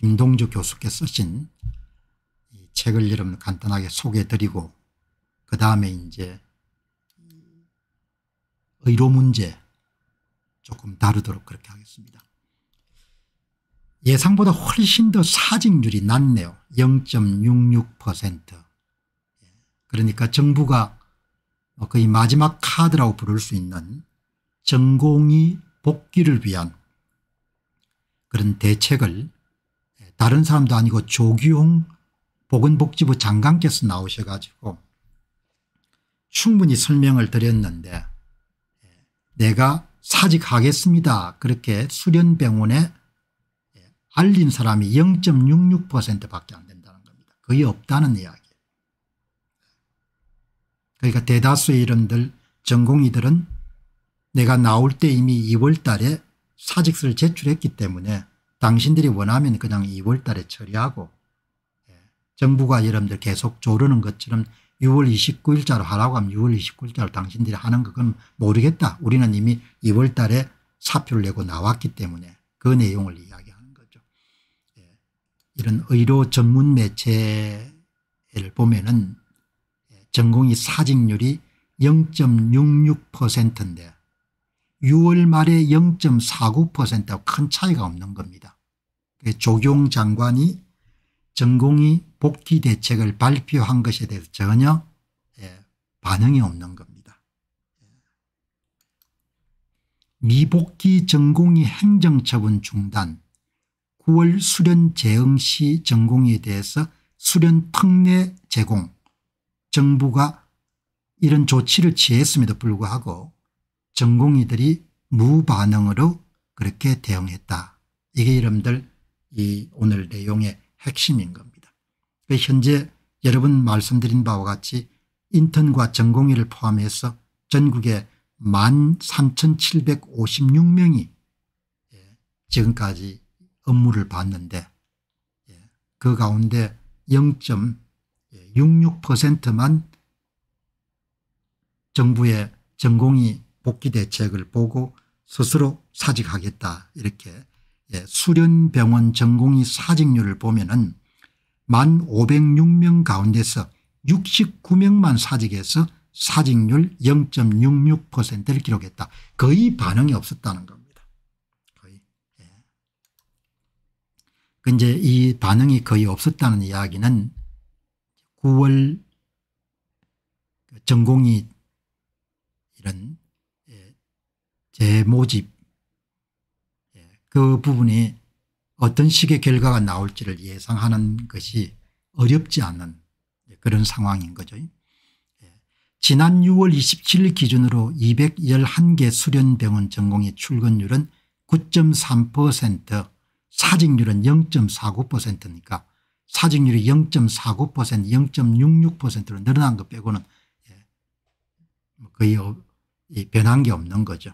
김동주 교수께 쓰신 이 책을 여러분 간단하게 소개해 드리고 그 다음에 이제 의료 문제 조금 다루도록 그렇게 하겠습니다. 예상보다 훨씬 더 사직률이 낮네요. 0.66% 그러니까 정부가 뭐 거의 마지막 카드라고 부를 수 있는 전공이 복귀를 위한 그런 대책을 다른 사람도 아니고 조기홍 보건복지부 장관께서 나오셔 가지고 충분히 설명을 드렸는데 내가 사직하겠습니다 그렇게 수련병원에 알린 사람이 0.66% 밖에 안 된다는 겁니다. 거의 없다는 이야기 그러니까 대다수의 이름들 전공의들은 내가 나올 때 이미 2월 달에 사직서를 제출했기 때문에 당신들이 원하면 그냥 2월 달에 처리하고 예, 정부가 여러분들 계속 조르는 것처럼 6월 29일자로 하라고 하면 6월 29일자로 당신들이 하는 거 그건 모르겠다. 우리는 이미 2월 달에 사표를 내고 나왔기 때문에 그 내용을 이야기하는 거죠. 예, 이런 의료 전문 매체를 보면은 예, 전공의 사직률이 0.66%인데 6월 말에 0.49%큰 차이가 없는 겁니다. 조경 장관이 전공이 복귀 대책을 발표한 것에 대해서 전혀 예, 반응이 없는 겁니다. 미복귀 전공이 행정처분 중단 9월 수련 재응 시 전공에 대해서 수련 특례 제공 정부가 이런 조치를 취했음에도 불구하고 전공의들이 무반응으로 그렇게 대응했다. 이게 여러분들 이 오늘 내용의 핵심인 겁니다. 그 현재 여러분 말씀드린 바와 같이 인턴과 전공의를 포함해서 전국에 13,756명이 예, 지금까지 업무를 봤는데 예, 그 가운데 0.66%만 정부의 전공이 복귀 대책을 보고 스스로 사직하겠다 이렇게 예, 수련병원 전공의 사직률을 보면 은만 506명 가운데서 69명만 사직해서 사직률 0.66%를 기록했다. 거의 반응이 없었다는 겁니다. 거의. 예. 이제 이 반응이 거의 없었다는 이야기는 9월 그 전공이 재모집 예, 그 부분이 어떤 식의 결과가 나올지를 예상하는 것이 어렵지 않은 그런 상황인 거죠. 예. 지난 6월 27일 기준으로 211개 수련병원 전공의 출근율은 9.3% 사직률은 0.49%니까 사직률이 0.49% 0.66%로 늘어난 것 빼고는 예, 뭐 거의 어, 변한 게 없는 거죠.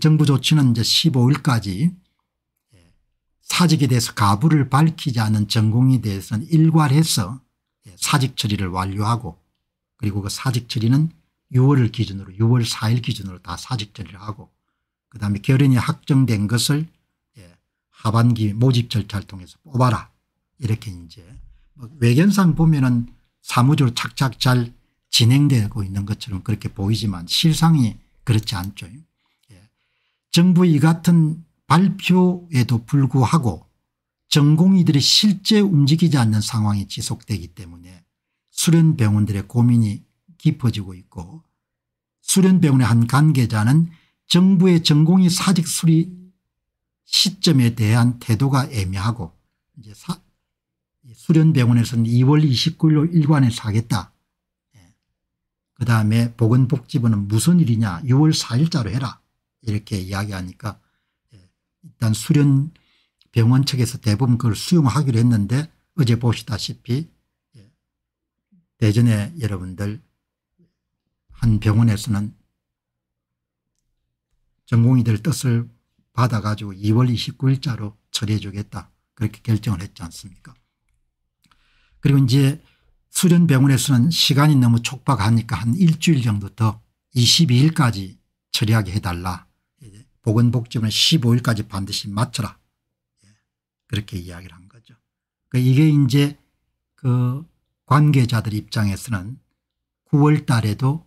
정부 조치는 이제 15일까지 사직에 대해서 가부를 밝히지 않은 전공에 대해서는 일괄해서 사직 처리를 완료하고 그리고 그 사직 처리는 6월을 기준으로 6월 4일 기준으로 다 사직 처리를 하고 그다음에 결연이 확정된 것을 예, 하반기 모집 절차를 통해서 뽑아라 이렇게 이제 뭐 외견상 보면은 사무적으로 착착 잘 진행되고 있는 것처럼 그렇게 보이지만 실상이 그렇지 않죠. 정부 이 같은 발표에도 불구하고 전공의들이 실제 움직이지 않는 상황이 지속되기 때문에 수련병원들의 고민이 깊어지고 있고 수련병원의 한 관계자는 정부의 전공의 사직 수리 시점에 대한 태도가 애매하고 이제 사, 수련병원에서는 2월 29일로 일관해서 하겠다. 예. 그다음에 보건복지부는 무슨 일이냐 6월 4일자로 해라. 이렇게 이야기하니까 예, 일단 수련 병원 측에서 대부분 그걸 수용하기로 했는데 어제 보시다시피 예, 대전에 여러분들 한 병원에서는 전공의들 뜻을 받아가지고 2월 29일자로 처리해 주겠다 그렇게 결정을 했지 않습니까 그리고 이제 수련병원에서는 시간이 너무 촉박하니까 한 일주일 정도 더 22일까지 처리하게 해달라 보건복지부는 15일까지 반드시 맞춰라 예. 그렇게 이야기를 한 거죠. 그 이게 이제 그 관계자들 입장에서는 9월 달에도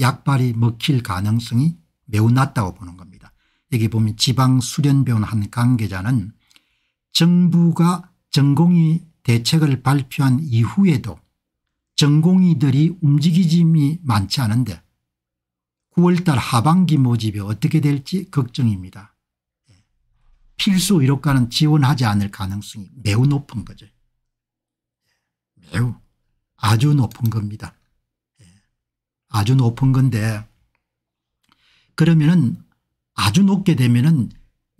약발이 먹힐 가능성이 매우 낮다고 보는 겁니다. 여기 보면 지방수련병원 한 관계자는 정부가 전공의 대책을 발표한 이후에도 전공의들이 움직임이 많지 않은데 9월달 하반기 모집이 어떻게 될지 걱정입니다. 예. 필수 의료과는 지원하지 않을 가능성이 매우 높은 거죠. 예. 매우 아주 높은 겁니다. 예. 아주 높은 건데 그러면은 아주 높게 되면은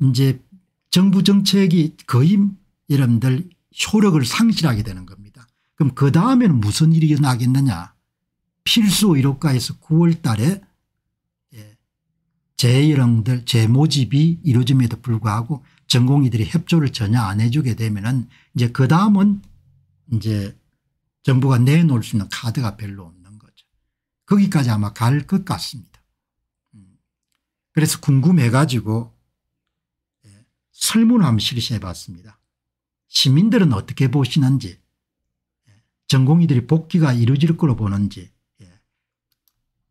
이제 정부 정책이 거의 여러분들 효력을 상실하게 되는 겁니다. 그럼 그 다음에는 무슨 일이 일어나겠느냐. 필수 의료과에서 9월 달에 재일형들 재모집이 이루어짐에도 불구하고 전공의들이 협조를 전혀 안 해주게 되면은 이제 그 다음은 이제 정부가 내놓을 수 있는 카드가 별로 없는 거죠. 거기까지 아마 갈 것 같습니다. 음. 그래서 궁금해 가지고 예, 설문함 실시해 봤습니다. 시민들은 어떻게 보시는지 예, 전공의들이 복귀가 이루어질 거로 보는지 예,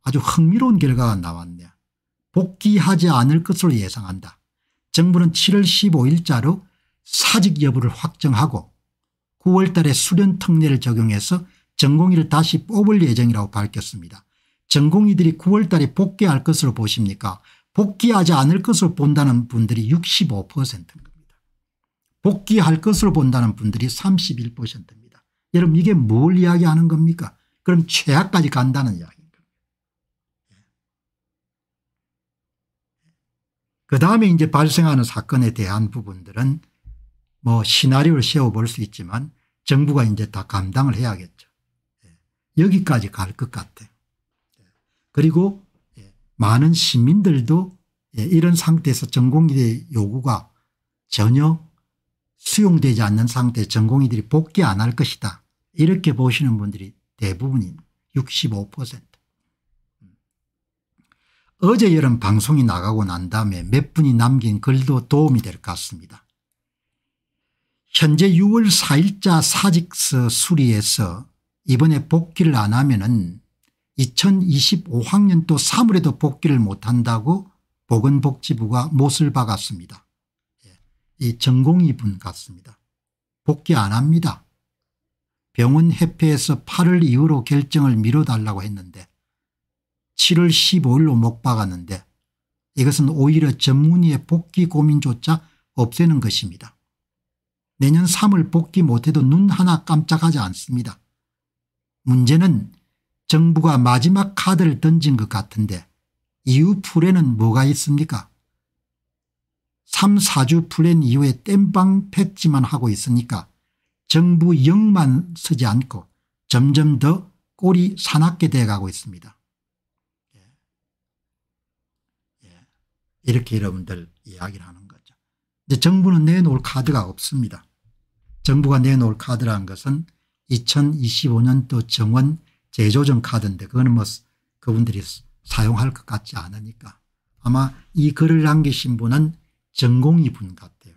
아주 흥미로운 결과가 나왔네요. 복귀하지 않을 것으로 예상한다. 정부는 7월 15일자로 사직 여부를 확정하고 9월 달에 수련 특례를 적용해서 전공의를 다시 뽑을 예정이라고 밝혔습니다. 전공의들이 9월 달에 복귀할 것으로 보십니까 복귀하지 않을 것으로 본다는 분들이 65%입니다. 복귀할 것으로 본다는 분들이 31%입니다. 여러분 이게 뭘 이야기하는 겁니까 그럼 최악까지 간다는 이야기 그다음에 이제 발생하는 사건에 대한 부분들은 뭐 시나리오를 세워볼 수 있지만 정부가 이제 다 감당을 해야겠죠. 예. 여기까지 갈 것 같아. 요 예. 그리고 예, 많은 시민들도 이런 상태에서 전공의대 요구가 전혀 수용되지 않는 상태에 전공의들이 복귀 안 할 것이다. 이렇게 보시는 분들이 대부분인 65% 어제 여름 방송이 나가고 난 다음에 몇 분이 남긴 글도 도움이 될 것 같습니다. 현재 6월 4일자 사직서 수리에서 이번에 복귀를 안 하면은 2025학년도 3월에도 복귀를 못한다고 보건복지부가 못을 박았습니다. 예, 이 전공의분 같습니다. 복귀 안 합니다. 병원 협회에서 8월 이후로 결정을 미뤄달라고 했는데 7월 15일로 못 박았는데 이것은 오히려 전문의의 복귀 고민조차 없애는 것입니다. 내년 3월 복귀 못해도 눈 하나 깜짝하지 않습니다. 문제는 정부가 마지막 카드를 던진 것 같은데 이후 풀에는 뭐가 있습니까? 3, 4주 플랜 이후에 땜빵 패지만 하고 있으니까 정부 영만 쓰지 않고 점점 더 꼴이 사납게 돼가고 있습니다. 이렇게 여러분들 이야기를 하는 거죠. 이제 정부는 내놓을 카드가 없습니다. 정부가 내놓을 카드라는 것은 2025년도 정원 재조정 카드인데 그거는 뭐 그분들이 사용할 것 같지 않으니까 아마 이 글을 남기신 분은 전공이 분 같아요.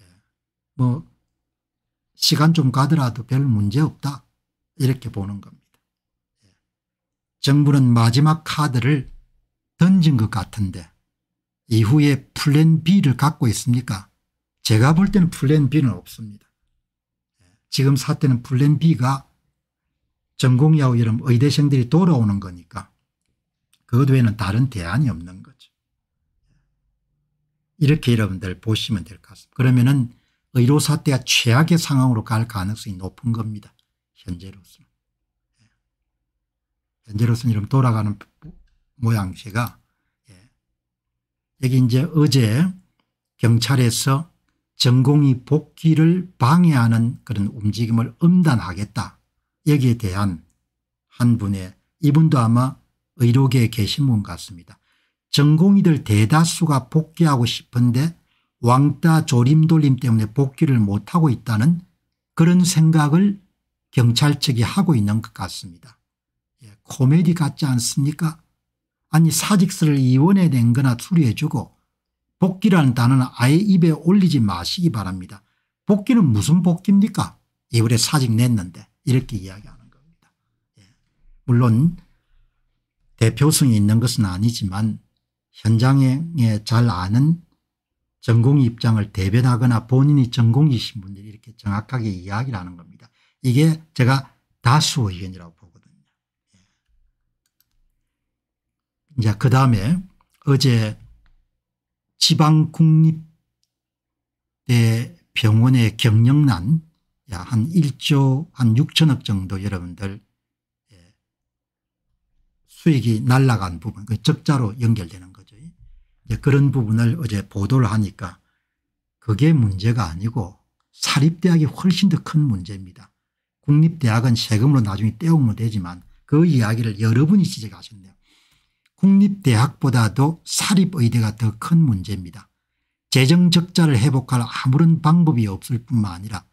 예. 뭐 시간 좀 가더라도 별 문제 없다 이렇게 보는 겁니다. 예. 정부는 마지막 카드를 던진 것 같은데 이후에 플랜 B를 갖고 있습니까? 제가 볼 때는 플랜 B는 없습니다. 지금 사태는 플랜 B가 전공야호 이런 의대생들이 돌아오는 거니까 그것 외에는 다른 대안이 없는 거죠. 이렇게 여러분들 보시면 될 것 같습니다. 그러면은 의료 사태가 최악의 상황으로 갈 가능성이 높은 겁니다. 현재로서는. 현재로서는 이런 돌아가는 모양새가 여기 이제 어제 경찰에서 전공이 복귀를 방해하는 그런 움직임을 엄단하겠다. 여기에 대한 한 분의 이분도 아마 의료계에 계신 분 같습니다. 전공이들 대다수가 복귀하고 싶은데 왕따 조림돌림 때문에 복귀를 못하고 있다는 그런 생각을 경찰 측이 하고 있는 것 같습니다. 예, 코미디 같지 않습니까? 아니 사직서를 이원에 낸 거나 수리해 주고 복귀라는 단어는 아예 입에 올리지 마시기 바랍니다. 복귀는 무슨 복귀입니까 이번에 사직 냈는데 이렇게 이야기하는 겁니다. 예. 물론 대표성이 있는 것은 아니지만 현장에 잘 아는 전공 의 입장을 대변하거나 본인이 전공이신 분들이 이렇게 정확하게 이야기를 하는 겁니다. 이게 제가 다수 의견이라고 이제 그 다음에 어제 지방국립대 병원의 경영난 한 1조 한 6천억 정도 여러분들 예, 수익이 날라간 부분 그 적자로 연결되는 거죠. 그런 부분을 어제 보도를 하니까 그게 문제가 아니고 사립대학이 훨씬 더 큰 문제입니다. 국립대학은 세금으로 나중에 떼우면 되지만 그 이야기를 여러분이 지적하셨네요. 국립대학보다도 사립의대가 더 큰 문제입니다. 재정적자를 회복할 아무런 방법이 없을 뿐만 아니라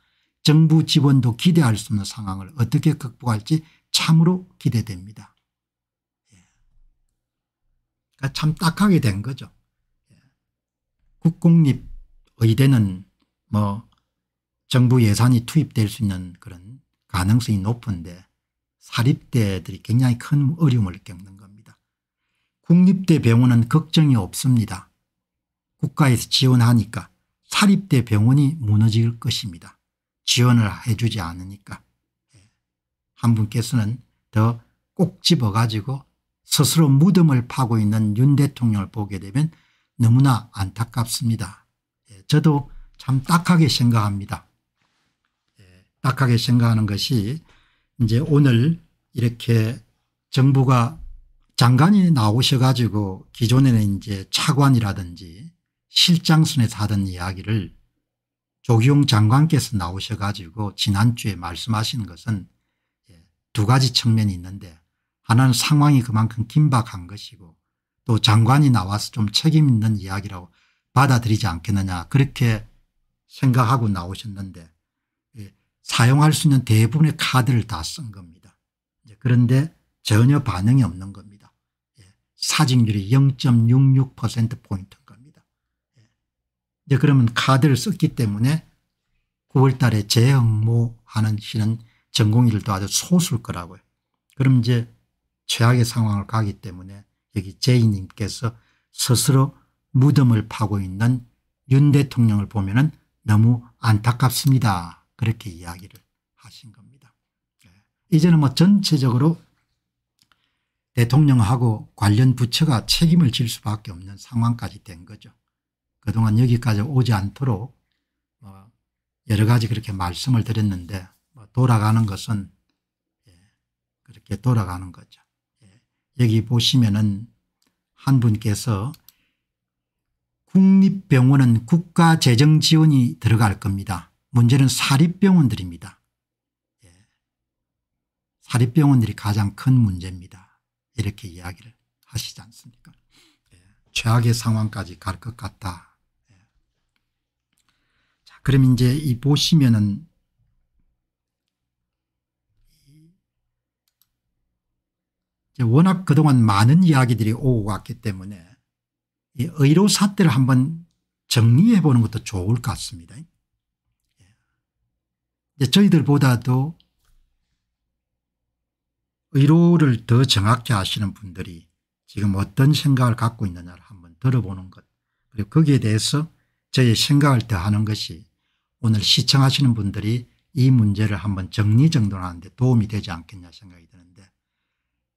정부 지원도 기대할 수 없는 상황을 어떻게 극복할지 참으로 기대됩니다. 예. 그러니까 참 딱하게 된 거죠. 예. 국공립 의대는 뭐 정부 예산이 투입될 수 있는 그런 가능성이 높은데 사립대들이 굉장히 큰 어려움을 겪는 겁니다. 국립대 병원은 걱정이 없습니다. 국가에서 지원하니까 사립대 병원이 무너질 것입니다. 지원을 해주지 않으니까. 예. 한 분께서는 더 꼭 집어가지고 스스로 무덤을 파고 있는 윤 대통령을 보게 되면 너무나 안타깝습니다. 예, 저도 참 딱하게 생각합니다. 예, 딱하게 생각하는 것이 이제 오늘 이렇게 정부가 장관이 나오셔가지고 기존에는 이제 차관이라든지 실장선에서 하던 이야기를 조기용 장관께서 나오셔가지고 지난주에 말씀하신 것은 예, 두 가지 측면이 있는데 하나는 상황이 그만큼 긴박한 것이고 또 장관이 나와서 좀 책임 있는 이야기라고 받아들이지 않겠느냐 그렇게 생각하고 나오셨는데 예, 사용할 수 있는 대부분의 카드를 다 쓴 겁니다. 그런데 전혀 반응이 없는 겁니다. 사진율이 0.66%포인트인 겁니다. 예. 이제 그러면 카드를 썼기 때문에 9월 달에 재응모하는 시는 전공일도 아주 소수일 거라고요. 그럼 이제 최악의 상황을 가기 때문에 여기 제이님께서 스스로 무덤을 파고 있는 윤 대통령을 보면 은 너무 안타깝습니다. 그렇게 이야기를 하신 겁니다. 예. 이제는 뭐 전체적으로 대통령하고 관련 부처가 책임을 질 수밖에 없는 상황까지 된 거죠. 그동안 여기까지 오지 않도록 뭐 여러 가지 그렇게 말씀을 드렸는데 뭐 돌아가는 것은 예, 그렇게 돌아가는 거죠. 예, 여기 보시면은 한 분께서 국립병원은 국가 재정 지원이 들어갈 겁니다. 문제는 사립병원들입니다. 예, 사립병원들이 가장 큰 문제입니다. 이렇게 이야기를 하시지 않습니까? 예. 최악의 상황까지 갈 것 같다. 예. 자, 그럼 이제 이 보시면은 워낙 그동안 많은 이야기들이 오고 갔기 때문에 이 의료 사태를 한번 정리해 보는 것도 좋을 것 같습니다. 예. 저희들보다도 의료를 더 정확히 아시는 분들이 지금 어떤 생각을 갖고 있느냐를 한번 들어보는 것 그리고 거기에 대해서 저의 생각을 더하는 것이 오늘 시청하시는 분들이 이 문제를 한번 정리정돈하는 데 도움이 되지 않겠냐 생각이 드는데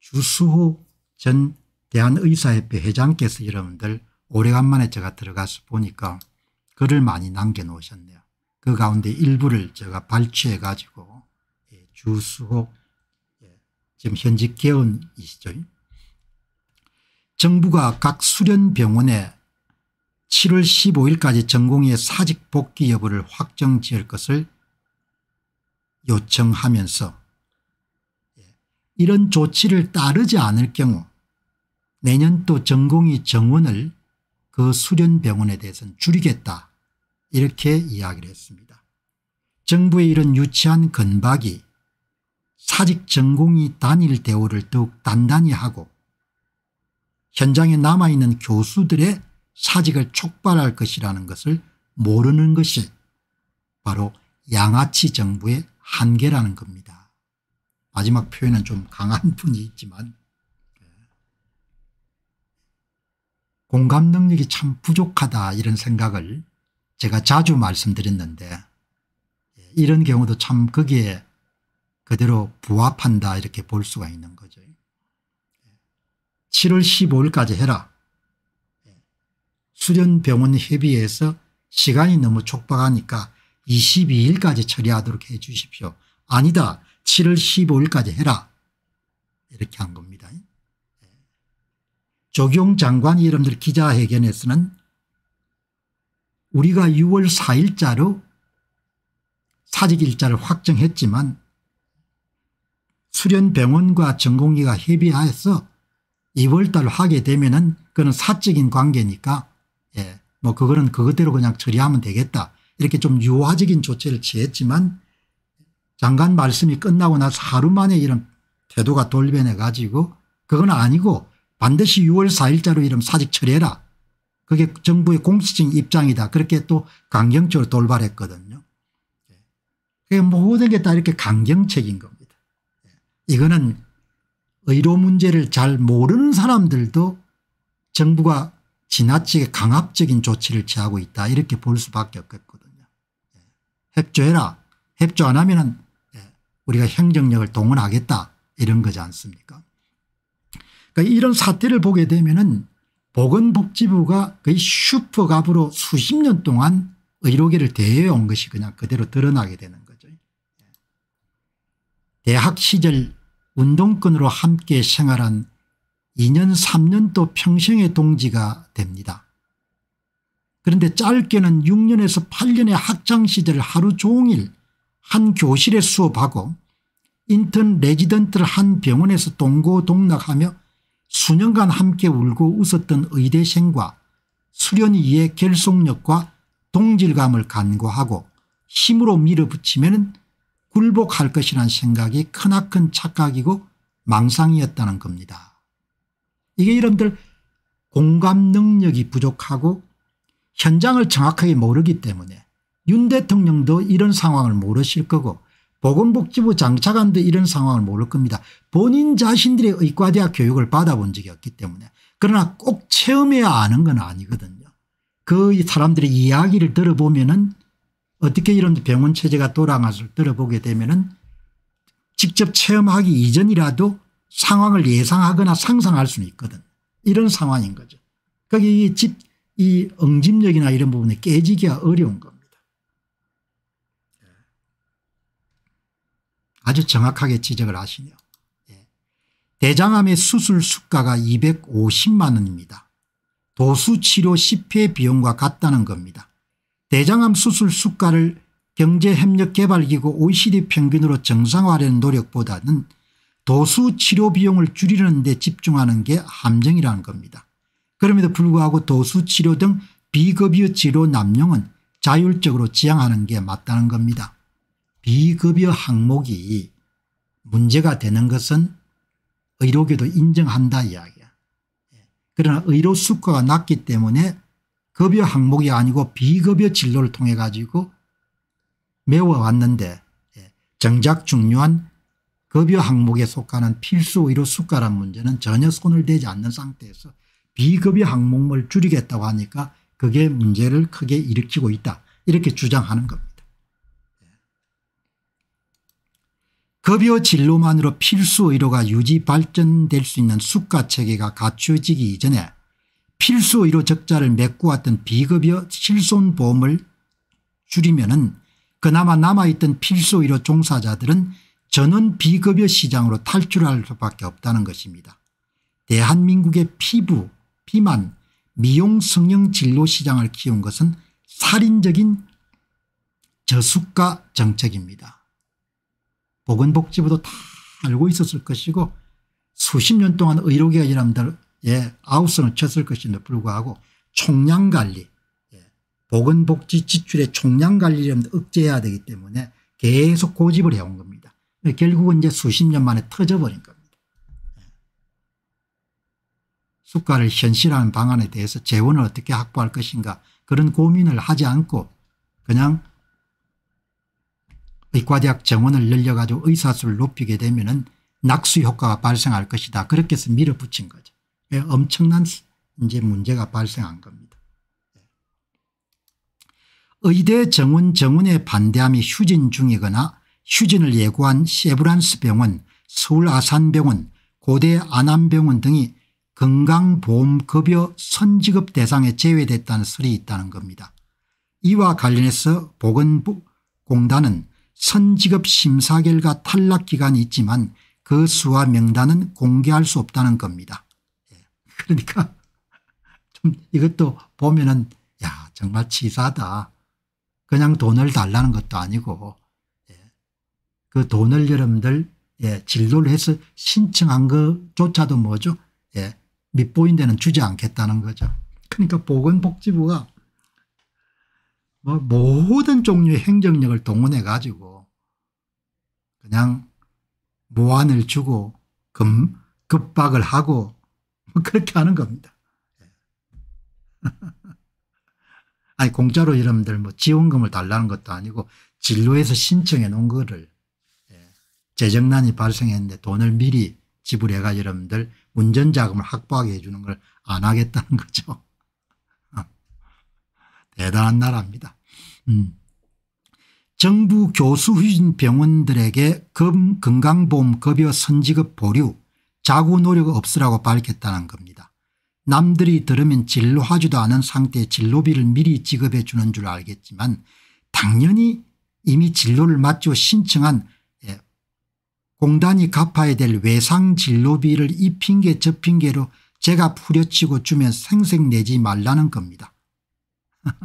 주수호 전 대한의사협회 회장께서 여러분들 오래간만에 제가 들어가서 보니까 글을 많이 남겨놓으셨네요. 그 가운데 일부를 제가 발췌해가지고 예, 주수호 지금 현직 개헌이시죠 정부가 각 수련병원에 7월 15일까지 전공의 사직 복귀 여부를 확정 지을 것을 요청하면서 이런 조치를 따르지 않을 경우 내년 또 전공의 정원을 그 수련병원에 대해서는 줄이겠다 이렇게 이야기를 했습니다. 정부의 이런 유치한 건박이 사직 전공이 단일 대우를 더욱 단단히 하고 현장에 남아있는 교수들의 사직을 촉발할 것이라는 것을 모르는 것이 바로 양아치 정부의 한계라는 겁니다. 마지막 표현은 좀 강한 분이 있지만 공감 능력이 참 부족하다 이런 생각을 제가 자주 말씀드렸는데 이런 경우도 참 거기에 그대로 부합한다 이렇게 볼 수가 있는 거죠. 7월 15일까지 해라. 수련병원 협의회에서 시간이 너무 촉박하니까 22일까지 처리하도록 해 주십시오. 아니다. 7월 15일까지 해라. 이렇게 한 겁니다. 조경 장관이 여러분들 기자회견에서는 우리가 6월 4일자로 사직일자를 확정했지만 수련병원과 전공의가 협의하여서 2월달 하게 되면 은그건 사적인 관계니까 예, 뭐 그거는 그것대로 그냥 처리하면 되겠다 이렇게 좀 유화적인 조치를 취했지만 장관 말씀이 끝나고 나서 하루 만에 이런 태도가 돌변해 가지고 그건 아니고 반드시 6월 4일자로 이름 사직 처리해라. 그게 정부의 공식적인 입장이다. 그렇게 또 강경적으로 돌발했거든요. 예. 그게 모든 뭐 게다 이렇게 강경책인 겁니다. 이거는 의료 문제를 잘 모르는 사람들도 정부가 지나치게 강압적인 조치를 취하고 있다 이렇게 볼 수밖에 없겠거든요. 예. 협조해라. 협조 안 하면 은 예, 우리가 행정력을 동원하겠다 이런 거지 않습니까 그러니까 이런 사태를 보게 되면 은 보건복지부가 거의 슈퍼갑으로 수십 년 동안 의료계를 대해온 것이 그냥 그대로 드러나게 되는 대학 시절 운동권으로 함께 생활한 2년 3년 또 평생의 동지가 됩니다. 그런데 짧게는 6년에서 8년의 학창시절 하루 종일 한 교실에 수업하고 인턴 레지던트를 한 병원에서 동고동락하며 수년간 함께 울고 웃었던 의대생과 수련이 의 결속력과 동질감을 간과하고 힘으로 밀어붙이면 굴복할 것이란 생각이 크나큰 착각이고 망상이었다는 겁니다. 이게 여러분들 공감 능력이 부족하고 현장을 정확하게 모르기 때문에 윤 대통령도 이런 상황을 모르실 거고 보건복지부 장차관도 이런 상황을 모를 겁니다. 본인 자신들의 의과대학 교육을 받아본 적이 없기 때문에 그러나 꼭 체험해야 아는 건 아니거든요. 그 사람들의 이야기를 들어보면 은 어떻게 이런 병원 체제가 돌아가서 들어보게 되면은 직접 체험하기 이전이라도 상황을 예상하거나 상상할 수는 있거든. 이런 상황인 거죠. 그게 이 집, 이 응집력이나 이런 부분에 깨지기가 어려운 겁니다. 예. 아주 정확하게 지적을 하시네요. 예. 대장암의 수술 수가가 250만 원입니다. 도수치료 10회 비용과 같다는 겁니다. 대장암 수술 수가를 경제협력개발기구 OECD 평균으로 정상화하려는 노력보다는 도수 치료 비용을 줄이는 데 집중하는 게 함정이라는 겁니다. 그럼에도 불구하고 도수 치료 등 비급여 치료 남용은 자율적으로 지향하는 게 맞다는 겁니다. 비급여 항목이 문제가 되는 것은 의료계도 인정한다 이야기야. 그러나 의료 수가가 낮기 때문에 급여 항목이 아니고 비급여 진로를 통해 가지고 메워왔는데 예, 정작 중요한 급여 항목에 속하는 필수 의료 숟가란 문제는 전혀 손을 대지 않는 상태에서 비급여 항목을 줄이겠다고 하니까 그게 문제를 크게 일으키고 있다 이렇게 주장하는 겁니다. 예. 급여 진로만으로 필수 의료가 유지 발전될 수 있는 수가체계가 갖추어지기 이전에 필수 의료 적자를 메꿔 왔던 비급여 실손보험을 줄이면 은 그나마 남아있던 필수 의료 종사자들은 전원 비급여 시장으로 탈출할 수밖에 없다는 것입니다. 대한민국의 피부, 비만, 미용 성형 진료 시장을 키운 것은 살인적인 저수가 정책입니다. 보건복지부도 다 알고 있었을 것이고 수십 년 동안 의료계 사람들 예, 아웃성을 쳤을 것인데 불구하고 총량관리 예, 보건복지 지출의 총량관리를 억제해야 되기 때문에 계속 고집을 해온 겁니다. 결국은 이제 수십 년 만에 터져버린 겁니다. 숙가를 예. 현실화하는 방안에 대해서 재원을 어떻게 확보할 것인가 그런 고민을 하지 않고 그냥 의과대학 정원을 늘려가지고 의사수를 높이게 되면 은 낙수 효과가 발생할 것이다. 그렇게 해서 밀어붙인 거죠. 예, 엄청난 이제 문제가 발생한 겁니다. 예. 의대 정원 정원에 반대함이 휴진 중이거나 휴진을 예고한 세브란스 병원, 서울 아산병원, 고대 안암병원 등이 건강보험급여 선지급 대상에 제외됐다는 설이 있다는 겁니다. 이와 관련해서 보건공단은 선지급 심사 결과 탈락 기간이 있지만 그 수와 명단은 공개할 수 없다는 겁니다. 그러니까 좀 이것도 보면은 야 정말 치사하다. 그냥 돈을 달라는 것도 아니고 예. 그 돈을 여러분들 예. 진로를 해서 신청한 것조차도 뭐죠 예. 밑보인 데는 주지 않겠다는 거죠. 그러니까 보건복지부가 뭐 모든 종류의 행정력을 동원해 가지고 그냥 모안을 주고 금 급박을 하고 뭐 그렇게 하는 겁니다. 예. 아니 공짜로 여러분들 뭐 지원금을 달라는 것도 아니고 진로에서 신청해 놓은 거를 예, 재정난이 발생했는데 돈을 미리 지불해가 여러분들 운전자금을 확보하게 해주는 걸 안 하겠다는 거죠. 대단한 나라입니다. 음. 정부 교수휴진 병원들에게 건강보험급여 선지급 보류 자구 노력 없으라고 밝혔다는 겁니다. 남들이 들으면 진로하지도 않은 상태의 진로비를 미리 지급해 주는 줄 알겠지만 당연히 이미 진로를 맞죠 신청한 예, 공단이 갚아야 될 외상 진로비를 이 핑계 저 핑계로 제가 후려치고 주면 생색 내지 말라는 겁니다.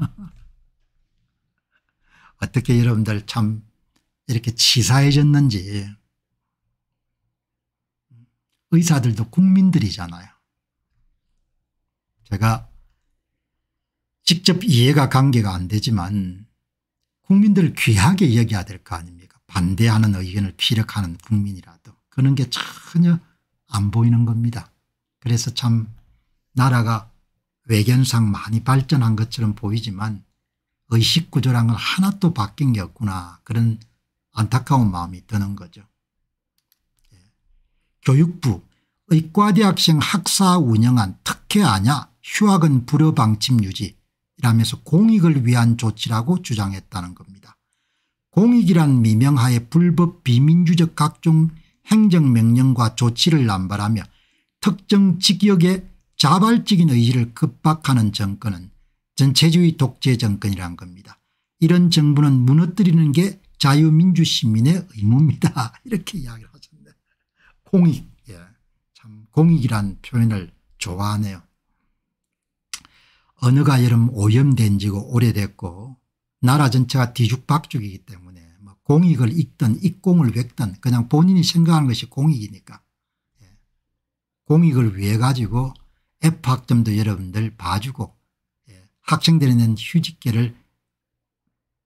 어떻게 여러분들 참 이렇게 치사해졌는지 의사들도 국민들이잖아요. 제가 직접 이해가 관계가 안 되지만 국민들을 귀하게 여겨야 될 거 아닙니까 반대하는 의견을 피력하는 국민이라도 그런 게 전혀 안 보이는 겁니다. 그래서 참 나라가 외견상 많이 발전한 것처럼 보이지만 의식구조랑은 하나도 바뀐 게 없구나 그런 안타까운 마음이 드는 거죠. 교육부 의과대학생 학사 운영안 특혜 아냐 휴학은 불허 방침 유지라면서 공익을 위한 조치라고 주장했다는 겁니다. 공익이란 미명하에 불법 비민주적 각종 행정명령과 조치를 남발하며 특정 직역에 자발적인 의지를 급박하는 정권은 전체주의 독재 정권이란 겁니다. 이런 정부는 무너뜨리는 게 자유민주시민의 의무입니다. 이렇게 이야기를 공익. 예. 참 공익이란 표현을 좋아하네요. 언어가 여름 오염된 지가 오래됐고 나라 전체가 뒤죽박죽이기 때문에 뭐 공익을 읽든 익공을 획든 그냥 본인이 생각하는 것이 공익이니까 예. 공익을 위해 가지고 F학점도 여러분들 봐주고 예. 학생들에는 휴직계를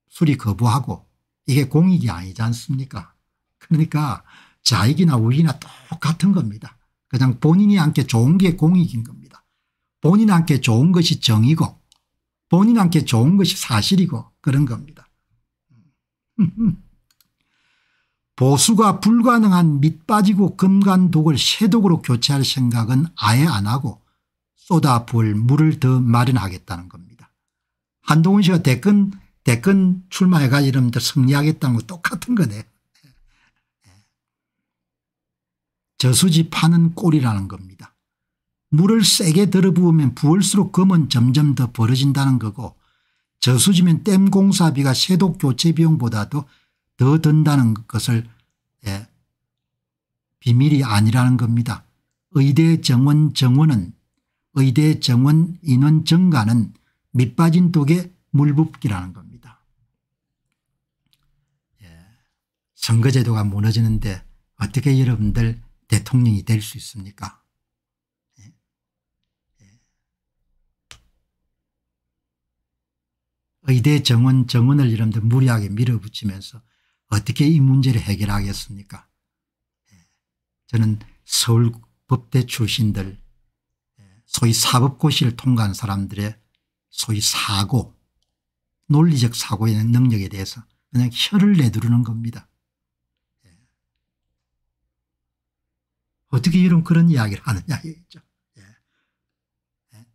수리 거부하고 이게 공익이 아니지 않습니까 그러니까 자익이나 우익이나 똑같은 겁니다. 그냥 본인이 안께 좋은 게 공익인 겁니다. 본인 안께 좋은 것이 정이고 본인 안께 좋은 것이 사실이고 그런 겁니다. 보수가 불가능한 밑빠지고 금간독을 쇠독으로 교체할 생각은 아예 안 하고 쏟아 부을 물을 더 마련하겠다는 겁니다. 한동훈 씨가 대권, 대권 출마해가 이러면 승리하겠다는 거 똑같은 거네. 저수지 파는 꼴이라는 겁니다. 물을 세게 들어부으면 부을수록 금은 점점 더 벌어진다는 거고 저수지면 댐 공사비가 세독 교체 비용보다도 더 든다는 것을 예, 비밀이 아니라는 겁니다. 의대 정원 정원은 의대 정원 인원 증가는 밑빠진 독에 물붓기라는 겁니다. 예, 선거제도가 무너지는데 어떻게 여러분들 대통령이 될 수 있습니까? 예. 예. 의대 정원 정원을 이름들 무리하게 밀어붙이면서 어떻게 이 문제를 해결하겠습니까? 예. 저는 서울 법대 출신들 소위 사법고시를 통과한 사람들의 소위 사고 논리적 사고의 능력에 대해서 그냥 혀를 내두르는 겁니다. 어떻게 이런 그런 이야기를 하느냐 이죠 예. 예.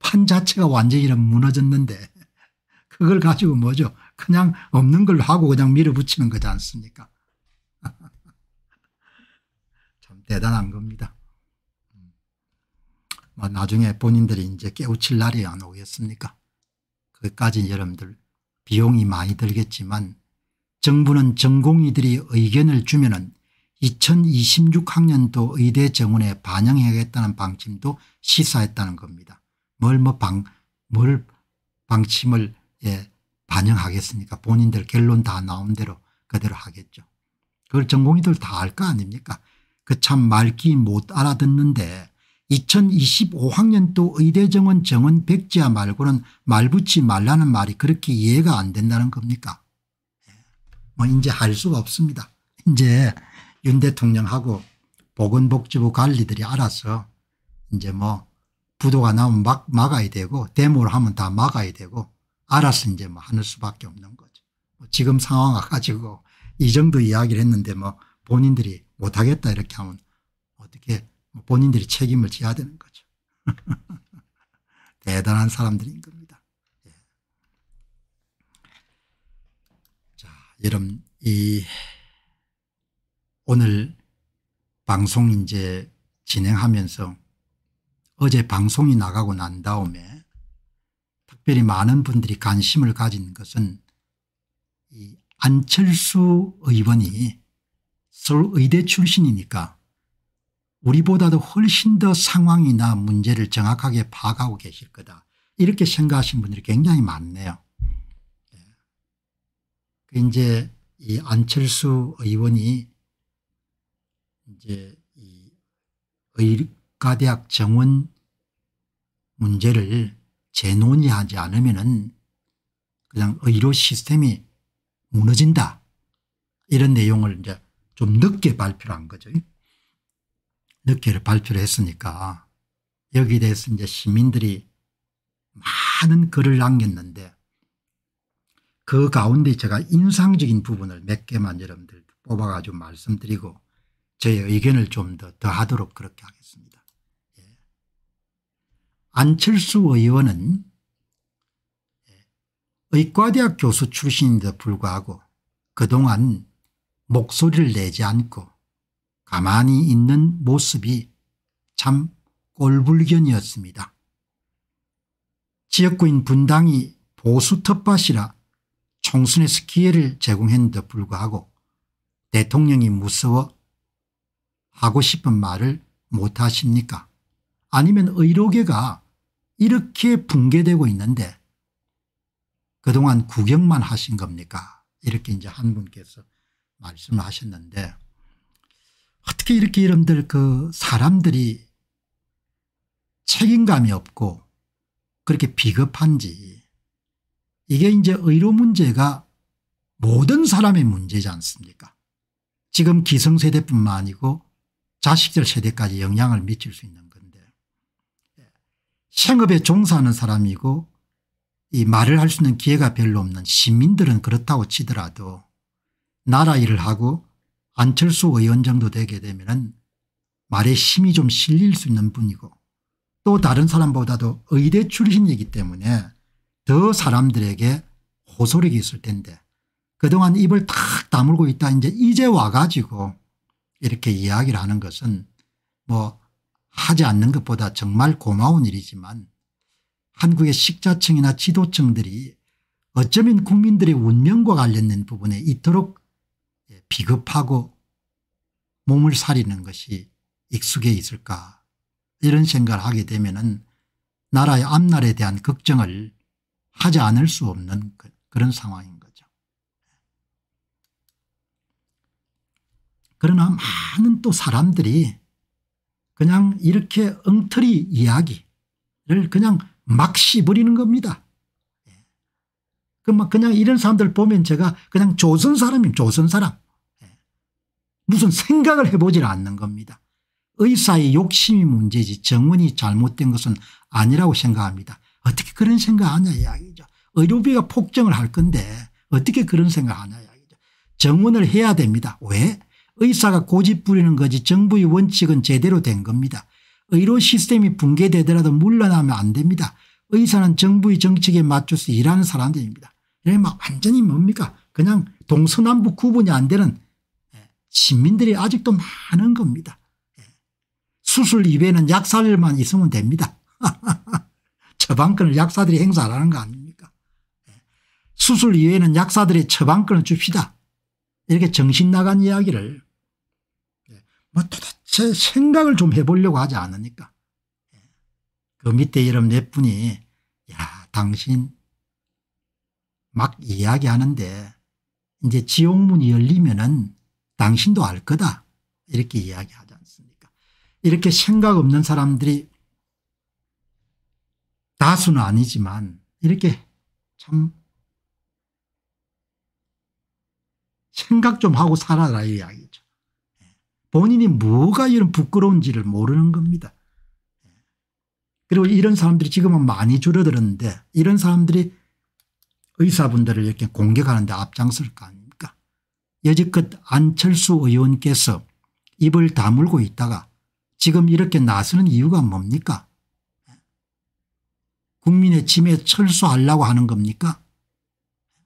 판 자체가 완전히 무너졌는데 그걸 가지고 뭐죠 그냥 없는 걸 하고 그냥 밀어붙이는 거지 않습니까 참 대단한 겁니다 음. 뭐 나중에 본인들이 이제 깨우칠 날이 안 오겠습니까 그까지 여러분들 비용이 많이 들겠지만 정부는 전공의들이 의견을 주면 은 2026학년도 의대 정원에 반영해야겠다는 방침도 시사했다는 겁니다. 뭘뭐 방, 뭘 방침을 예, 반영하겠습니까? 본인들 결론 다 나온 대로 그대로 하겠죠. 그걸 전공의들 다 알 거 아닙니까? 그 참 말기 못 알아듣는데 2025학년도 의대 정원 정원 백지야 말고는 말 붙지 말라는 말이 그렇게 이해가 안 된다는 겁니까? 예. 뭐 이제 할 수가 없습니다. 이제 윤 대통령하고 보건복지부 관리들이 알아서 이제 뭐 부도가 나면 막 막아야 되고 데모를 하면 다 막아야 되고 알아서 이제 뭐 하는 수밖에 없는 거죠. 뭐 지금 상황 가지고 이 정도 이야기를 했는데 뭐 본인들이 못하겠다 이렇게 하면 어떻게 뭐 본인들이 책임을 져야 되는 거죠. 대단한 사람들인 겁니다. 예. 자, 여러분 이 오늘 방송 이제 진행하면서 어제 방송이 나가고 난 다음에 특별히 많은 분들이 관심을 가진 것은 이 안철수 의원이 서울의대 출신이니까 우리보다도 훨씬 더 상황이나 문제를 정확하게 파악하고 계실 거다. 이렇게 생각하신 분들이 굉장히 많네요. 예. 그 이제 이 안철수 의원이 이제 이 의과대학 정원 문제를 재논의하지 않으면은 그냥 의료 시스템이 무너진다. 이런 내용을 이제 좀 늦게 발표를 한 거죠. 늦게 발표를 했으니까 여기에 대해서 이제 시민들이 많은 글을 남겼는데 그 가운데 제가 인상적인 부분을 몇 개만 여러분들 뽑아가지고 말씀드리고 저 의견을 의좀더 더하도록 그렇게 하겠습니다. 예. 안철수 의원은 예, 의과대학 교수 출신인데도 불구하고 그동안 목소리를 내지 않고 가만히 있는 모습이 참 꼴불견이었습니다. 지역구인 분당이 보수 텃밭이라 총선에서 기회를 제공했는데도 불구하고 대통령이 무서워 하고 싶은 말을 못하십니까 아니면 의료계가 이렇게 붕괴되고 있는데 그동안 구경만 하신 겁니까 이렇게 이제 한 분께서 말씀을 하셨는데 어떻게 이렇게 여러들그 사람들이 책임감이 없고 그렇게 비겁한지 이게 이제 의료 문제가 모든 사람의 문제지 않습니까 지금 기성세대뿐만 아니고 자식들 세대까지 영향을 미칠 수 있는 건데 예, 생업에 종사하는 사람이고 이 말을 할 수 있는 기회가 별로 없는 시민들은 그렇다고 치더라도 나라 일을 하고 안철수 의원 정도 되게 되면 말에 힘이 좀 실릴 수 있는 분이고 또 다른 사람보다도 의대 출신이기 때문에 더 사람들에게 호소력이 있을 텐데 그동안 입을 탁 다물고 있다 이제 이제 와가지고 이렇게 이야기를 하는 것은 뭐 하지 않는 것보다 정말 고마운 일이지만 한국의 식자층이나 지도층들이 어쩌면 국민들의 운명과 관련된 부분에 이토록 예, 비겁하고 몸을 사리는 것이 익숙해 있을까 이런 생각을 하게 되면 은 나라의 앞날에 대한 걱정을 하지 않을 수 없는 그, 그런 상황입니다. 그러나 많은 또 사람들이 그냥 이렇게 엉터리 이야기를 그냥 예. 그 막 씹어리는 겁니다. 그냥 이런 사람들 보면 제가 그냥 조선 사람임 조선 사람. 예. 무슨 생각을 해보질 않는 겁니다. 의사의 욕심이 문제지 정원이 잘못된 것은 아니라고 생각합니다. 어떻게 그런 생각하냐 이야기죠. 의료비가 폭증을 할 건데 어떻게 그런 생각하냐 이야기죠. 정원을 해야 됩니다. 왜? 의사가 고집 부리는 거지 정부의 원칙은 제대로 된 겁니다. 의료 시스템이 붕괴되더라도 물러나면 안 됩니다. 의사는 정부의 정책에 맞춰서 일하는 사람들입니다. 막 완전히 뭡니까 그냥 동서남북 구분이 안 되는 예, 시민들이 아직도 많은 겁니다. 예. 수술 이외에는 약사들만 있으면 됩니다. 처방권을 약사들이 행사 안 하는 거 아닙니까 예. 수술 이외에는 약사들의 처방권을 줍시다. 이렇게 정신 나간 이야기를 뭐 도대체 생각을 좀 해보려고 하지 않으니까. 그 밑에 여러분 몇 네 분이 야 당신 막 이야기하는데 이제 지옥문이 열리면은 당신도 알 거다 이렇게 이야기하지 않습니까 이렇게 생각 없는 사람들이 다수는 아니지만 이렇게 참 생각 좀 하고 살아라 이야기 본인이 뭐가 이런 부끄러운지를 모르는 겁니다. 그리고 이런 사람들이 지금은 많이 줄어들었는데 이런 사람들이 의사분들을 이렇게 공격하는데 앞장설 거 아닙니까 여지껏 안철수 의원께서 입을 다물고 있다가 지금 이렇게 나서는 이유가 뭡니까 국민의 침해 철수하려고 하는 겁니까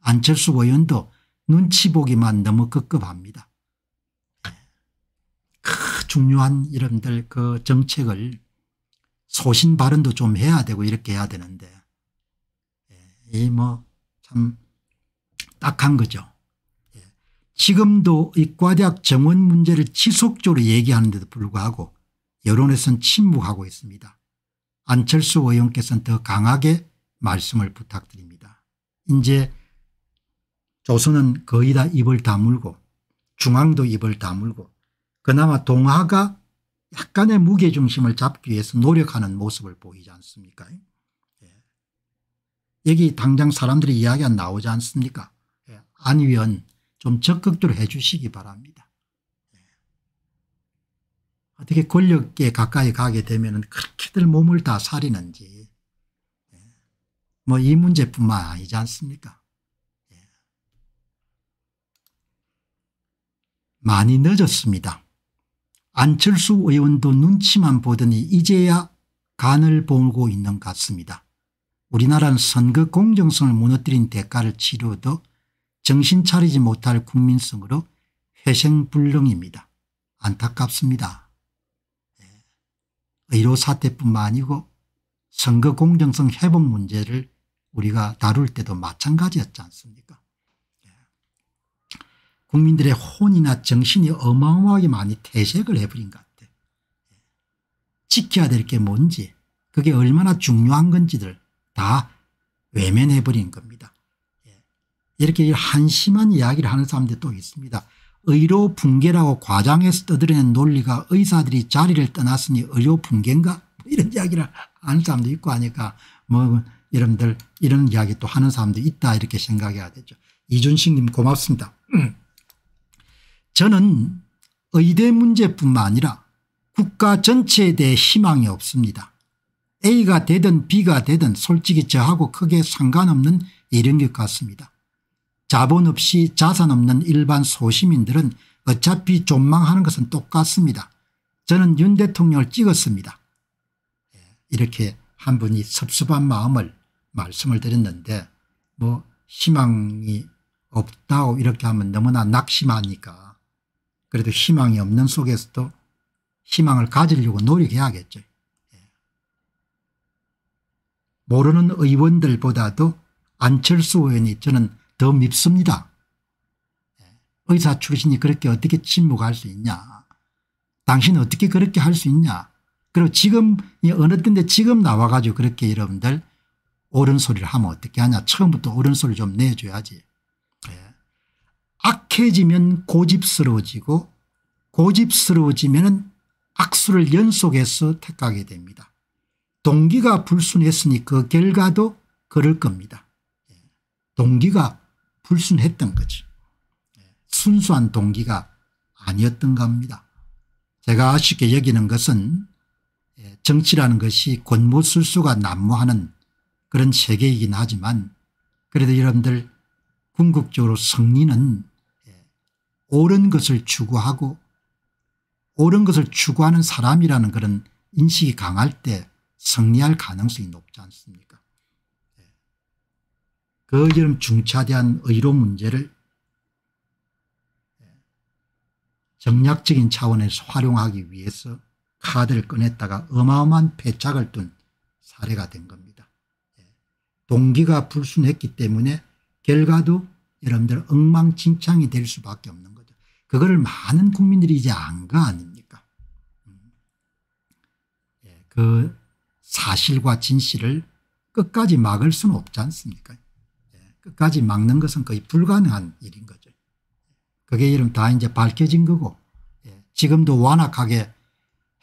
안철수 의원도 눈치 보기만 너무 급급합니다. 중요한 이름들 그 정책을 소신 발언도 좀 해야 되고 이렇게 해야 되는데 예, 이뭐 참 딱한 거죠. 예. 지금도 이과대학 정원 문제를 지속적으로 얘기하는데도 불구하고 여론에선 침묵하고 있습니다. 안철수 의원께서는 더 강하게 말씀을 부탁드립니다. 이제 조선은 거의 다 입을 다물고 중앙도 입을 다물고 그나마 동화가 약간의 무게중심을 잡기 위해서 노력하는 모습을 보이지 않습니까 예. 여기 당장 사람들이 이야기가 나오지 않습니까 예. 안 위원 좀 적극적으로 해 주시기 바랍니다. 예. 어떻게 권력에 가까이 가게 되면 그렇게들 몸을 다 사리는지 예. 뭐이 문제뿐만 아니지 않습니까 예. 많이 늦었습니다. 안철수 의원도 눈치만 보더니 이제야 간을 보고 있는 것 같습니다. 우리나라는 선거 공정성을 무너뜨린 대가를 치르도 정신 차리지 못할 국민성으로 회생불능입니다. 안타깝습니다. 예. 의료 사태뿐만 아니고 선거 공정성 회복 문제를 우리가 다룰 때도 마찬가지였지 않습니까 국민들의 혼이나 정신이 어마어마하게 많이 퇴색을 해버린 것 같아. 지켜야 될 게 뭔지 그게 얼마나 중요한 건지들 다 외면해버린 겁니다. 예. 이렇게 한심한 이야기를 하는 사람들이 또 있습니다. 의료 붕괴라고 과장해서 떠들어낸 논리가 의사들이 자리를 떠났으니 의료 붕괴인가 뭐 이런 이야기를 하는 사람도 있고 하니까 뭐 여러분들 이런 이야기 또 하는 사람도 있다 이렇게 생각해야 되죠. 이준식님 고맙습니다. 음. 저는 의대 문제뿐만 아니라 국가 전체에 대해 희망이 없습니다. A가 되든 B가 되든 솔직히 저하고 크게 상관없는 일인 것 같습니다. 자본 없이 자산 없는 일반 소시민들은 어차피 존망하는 것은 똑같습니다. 저는 윤 대통령을 찍었습니다. 예, 이렇게 한 분이 섭섭한 마음을 말씀을 드렸는데 뭐 희망이 없다고 이렇게 하면 너무나 낙심하니까 그래도 희망이 없는 속에서도 희망을 가지려고 노력해야겠죠. 예. 모르는 의원들보다도 안철수 의원이 저는 더 밉습니다. 예. 의사 출신이 그렇게 어떻게 침묵할 수 있냐. 당신 어떻게 그렇게 할 수 있냐. 그리고 지금 어느 때인데 지금 나와가지고 그렇게 여러분들 옳은 소리를 하면 어떻게 하냐. 처음부터 옳은 소리 좀 내줘야지. 악해지면 고집스러워지고 고집스러워지면 악수를 연속해서 택하게 됩니다. 동기가 불순했으니 그 결과도 그럴 겁니다. 예. 동기가 불순했던 거지. 예. 순수한 동기가 아니었던 겁니다. 제가 쉽게 여기는 것은 예, 정치라는 것이 권모술수가 난무하는 그런 세계이긴 하지만 그래도 여러분들 궁극적으로 승리는 옳은 것을 추구하고 옳은 것을 추구하는 사람이라는 그런 인식이 강할 때 승리할 가능성이 높지 않습니까 예. 그 여름 중차대한 의료 문제를 정략적인 차원에서 활용하기 위해서 카드를 꺼냈다가 어마어마한 패착을 둔 사례가 된 겁니다. 예. 동기가 불순했기 때문에 결과도 여러분들 엉망진창이 될 수밖에 없는 그거를 많은 국민들이 이제 안 거 아닙니까? 음. 예, 그 사실과 진실을 끝까지 막을 수는 없지 않습니까? 예, 끝까지 막는 것은 거의 불가능한 일인 거죠. 그게 이름 다 이제 밝혀진 거고 예, 지금도 완악하게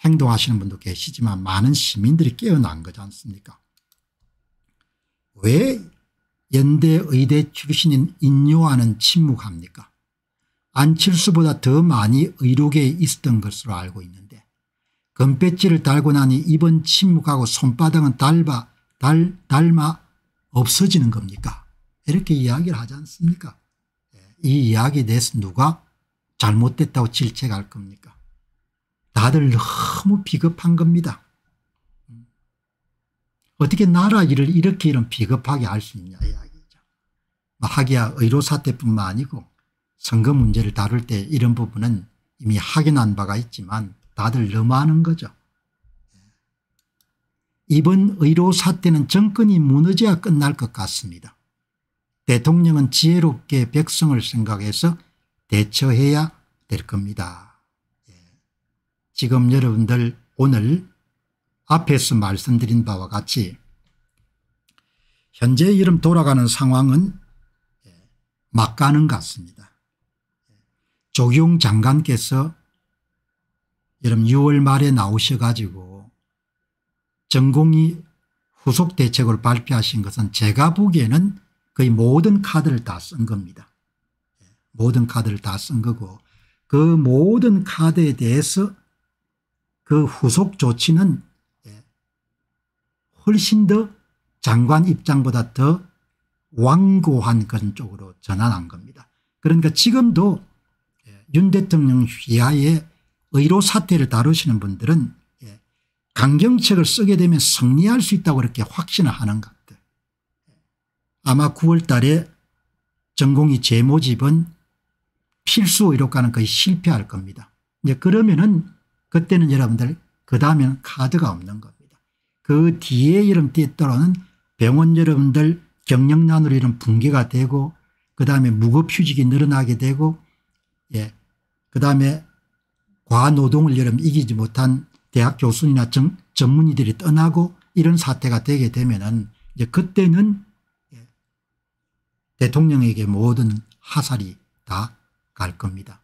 행동하시는 분도 계시지만 많은 시민들이 깨어난 거지 않습니까? 왜 연대 의대 출신인 인요한은 침묵합니까? 안칠수보다 더 많이 의료계에 있었던 것으로 알고 있는데 금배지를 달고 나니 입은 침묵하고 손바닥은 달바, 달, 닮아 없어지는 겁니까? 이렇게 이야기를 하지 않습니까? 예, 이 이야기에 대해서 누가 잘못됐다고 질책할 겁니까? 다들 너무 비겁한 겁니다. 어떻게 나라 일을 이렇게 이런 비겁하게 할 수 있냐 이야기죠. 뭐 하기야 의료사태뿐만 아니고 선거 문제를 다룰 때 이런 부분은 이미 확인한 바가 있지만 다들 너무하는 거죠. 이번 의료 사태는 정권이 무너져야 끝날 것 같습니다. 대통령은 지혜롭게 백성을 생각해서 대처해야 될 겁니다. 예. 지금 여러분들 오늘 앞에서 말씀드린 바와 같이 현재 이름 돌아가는 상황은 예, 막가는 같습니다. 조경 장관께서 여름 6월 말에 나오셔 가지고 전공이 후속 대책을 발표하신 것은 제가 보기에는 거의 모든 카드를 다 쓴 겁니다. 모든 카드를 다 쓴 거고 그 모든 카드에 대해서 그 후속 조치는 훨씬 더 장관 입장보다 더 완고한 그런 쪽으로 전환한 겁니다. 그러니까 지금도 윤 대통령 이하의 의료 사태를 다루시는 분들은 예, 강경책을 쓰게 되면 승리할 수 있다고 그렇게 확신을 하는 것들아마 9월 달에 전공이 재모집은 필수 의료과는 거의 실패할 겁니다. 이제 그러면은 그때는 여러분들 그 다음에는 카드가 없는 겁니다. 그 뒤에 이름 뒤에떠라는 병원 여러분들 경력난으로 이런 붕괴가 되고 그 다음에 무급휴직이 늘어나게 되고 예, 그다음에 과노동을 여름 이기지 못한 대학 교수나 정, 전문의들이 떠나고 이런 사태가 되게 되면은 이제 그때는 예, 대통령에게 모든 하살이 다 갈 겁니다.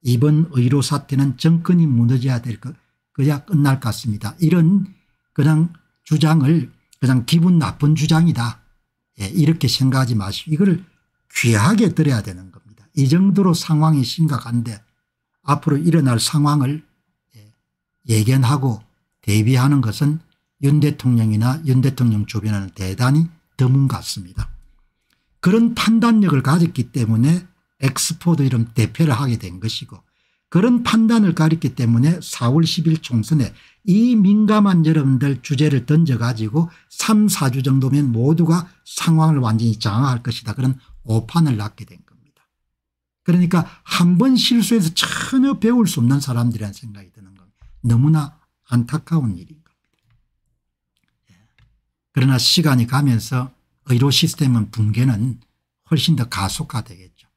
이번 의료 사태는 정권이 무너져야 될 것, 그야 끝날 것 같습니다. 이런 그냥 주장을 그냥 기분 나쁜 주장이다. 예, 이렇게 생각하지 마시고 이걸 귀하게 들어야 되는 겁니다. 이 정도로 상황이 심각한데 앞으로 일어날 상황을 예, 예견하고 대비하는 것은 윤 대통령이나 윤 대통령 주변에는 대단히 드문 것 같습니다. 그런 판단력을 가졌기 때문에 엑스포도 이름 대표를 하게 된 것이고 그런 판단을 가졌기 때문에 4월 10일 총선에 이 민감한 여러분들 주제를 던져가지고 3, 4주 정도면 모두가 상황을 완전히 장악할 것이다. 그런 오판을 낳게 된 그러니까 한 번 실수해서 전혀 배울 수 없는 사람들이라는 생각이 드는 겁니다. 너무나 안타까운 일인 겁니다. 예. 그러나 시간이 가면서 의료 시스템은 붕괴는 훨씬 더 가속화되겠죠.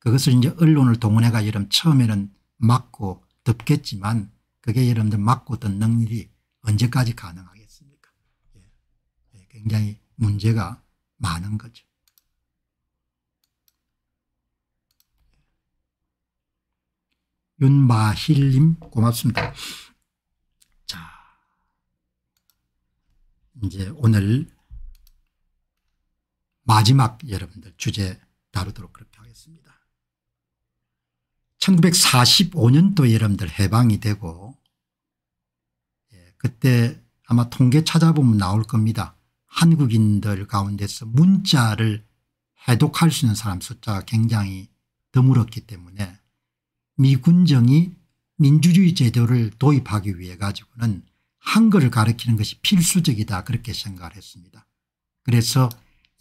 그것을 이제 언론을 동원해가 여러분 처음에는 막고 덮겠지만 그게 여러분들 막고 덮는 일이 언제까지 가능하겠습니까. 예. 예, 굉장히 문제가 많은 거죠. 윤마힐님 고맙습니다. 자 이제 오늘 마지막 여러분들 주제 다루도록 그렇게 하겠습니다. 1945년도 여러분들 해방이 되고 예, 그때 아마 통계 찾아보면 나올 겁니다. 한국인들 가운데서 문자를 해독할 수 있는 사람 숫자가 굉장히 드물었기 때문에 미군정이 민주주의 제도를 도입하기 위해 가지고는 한글을 가르치는 것이 필수적이다 그렇게 생각을 했습니다. 그래서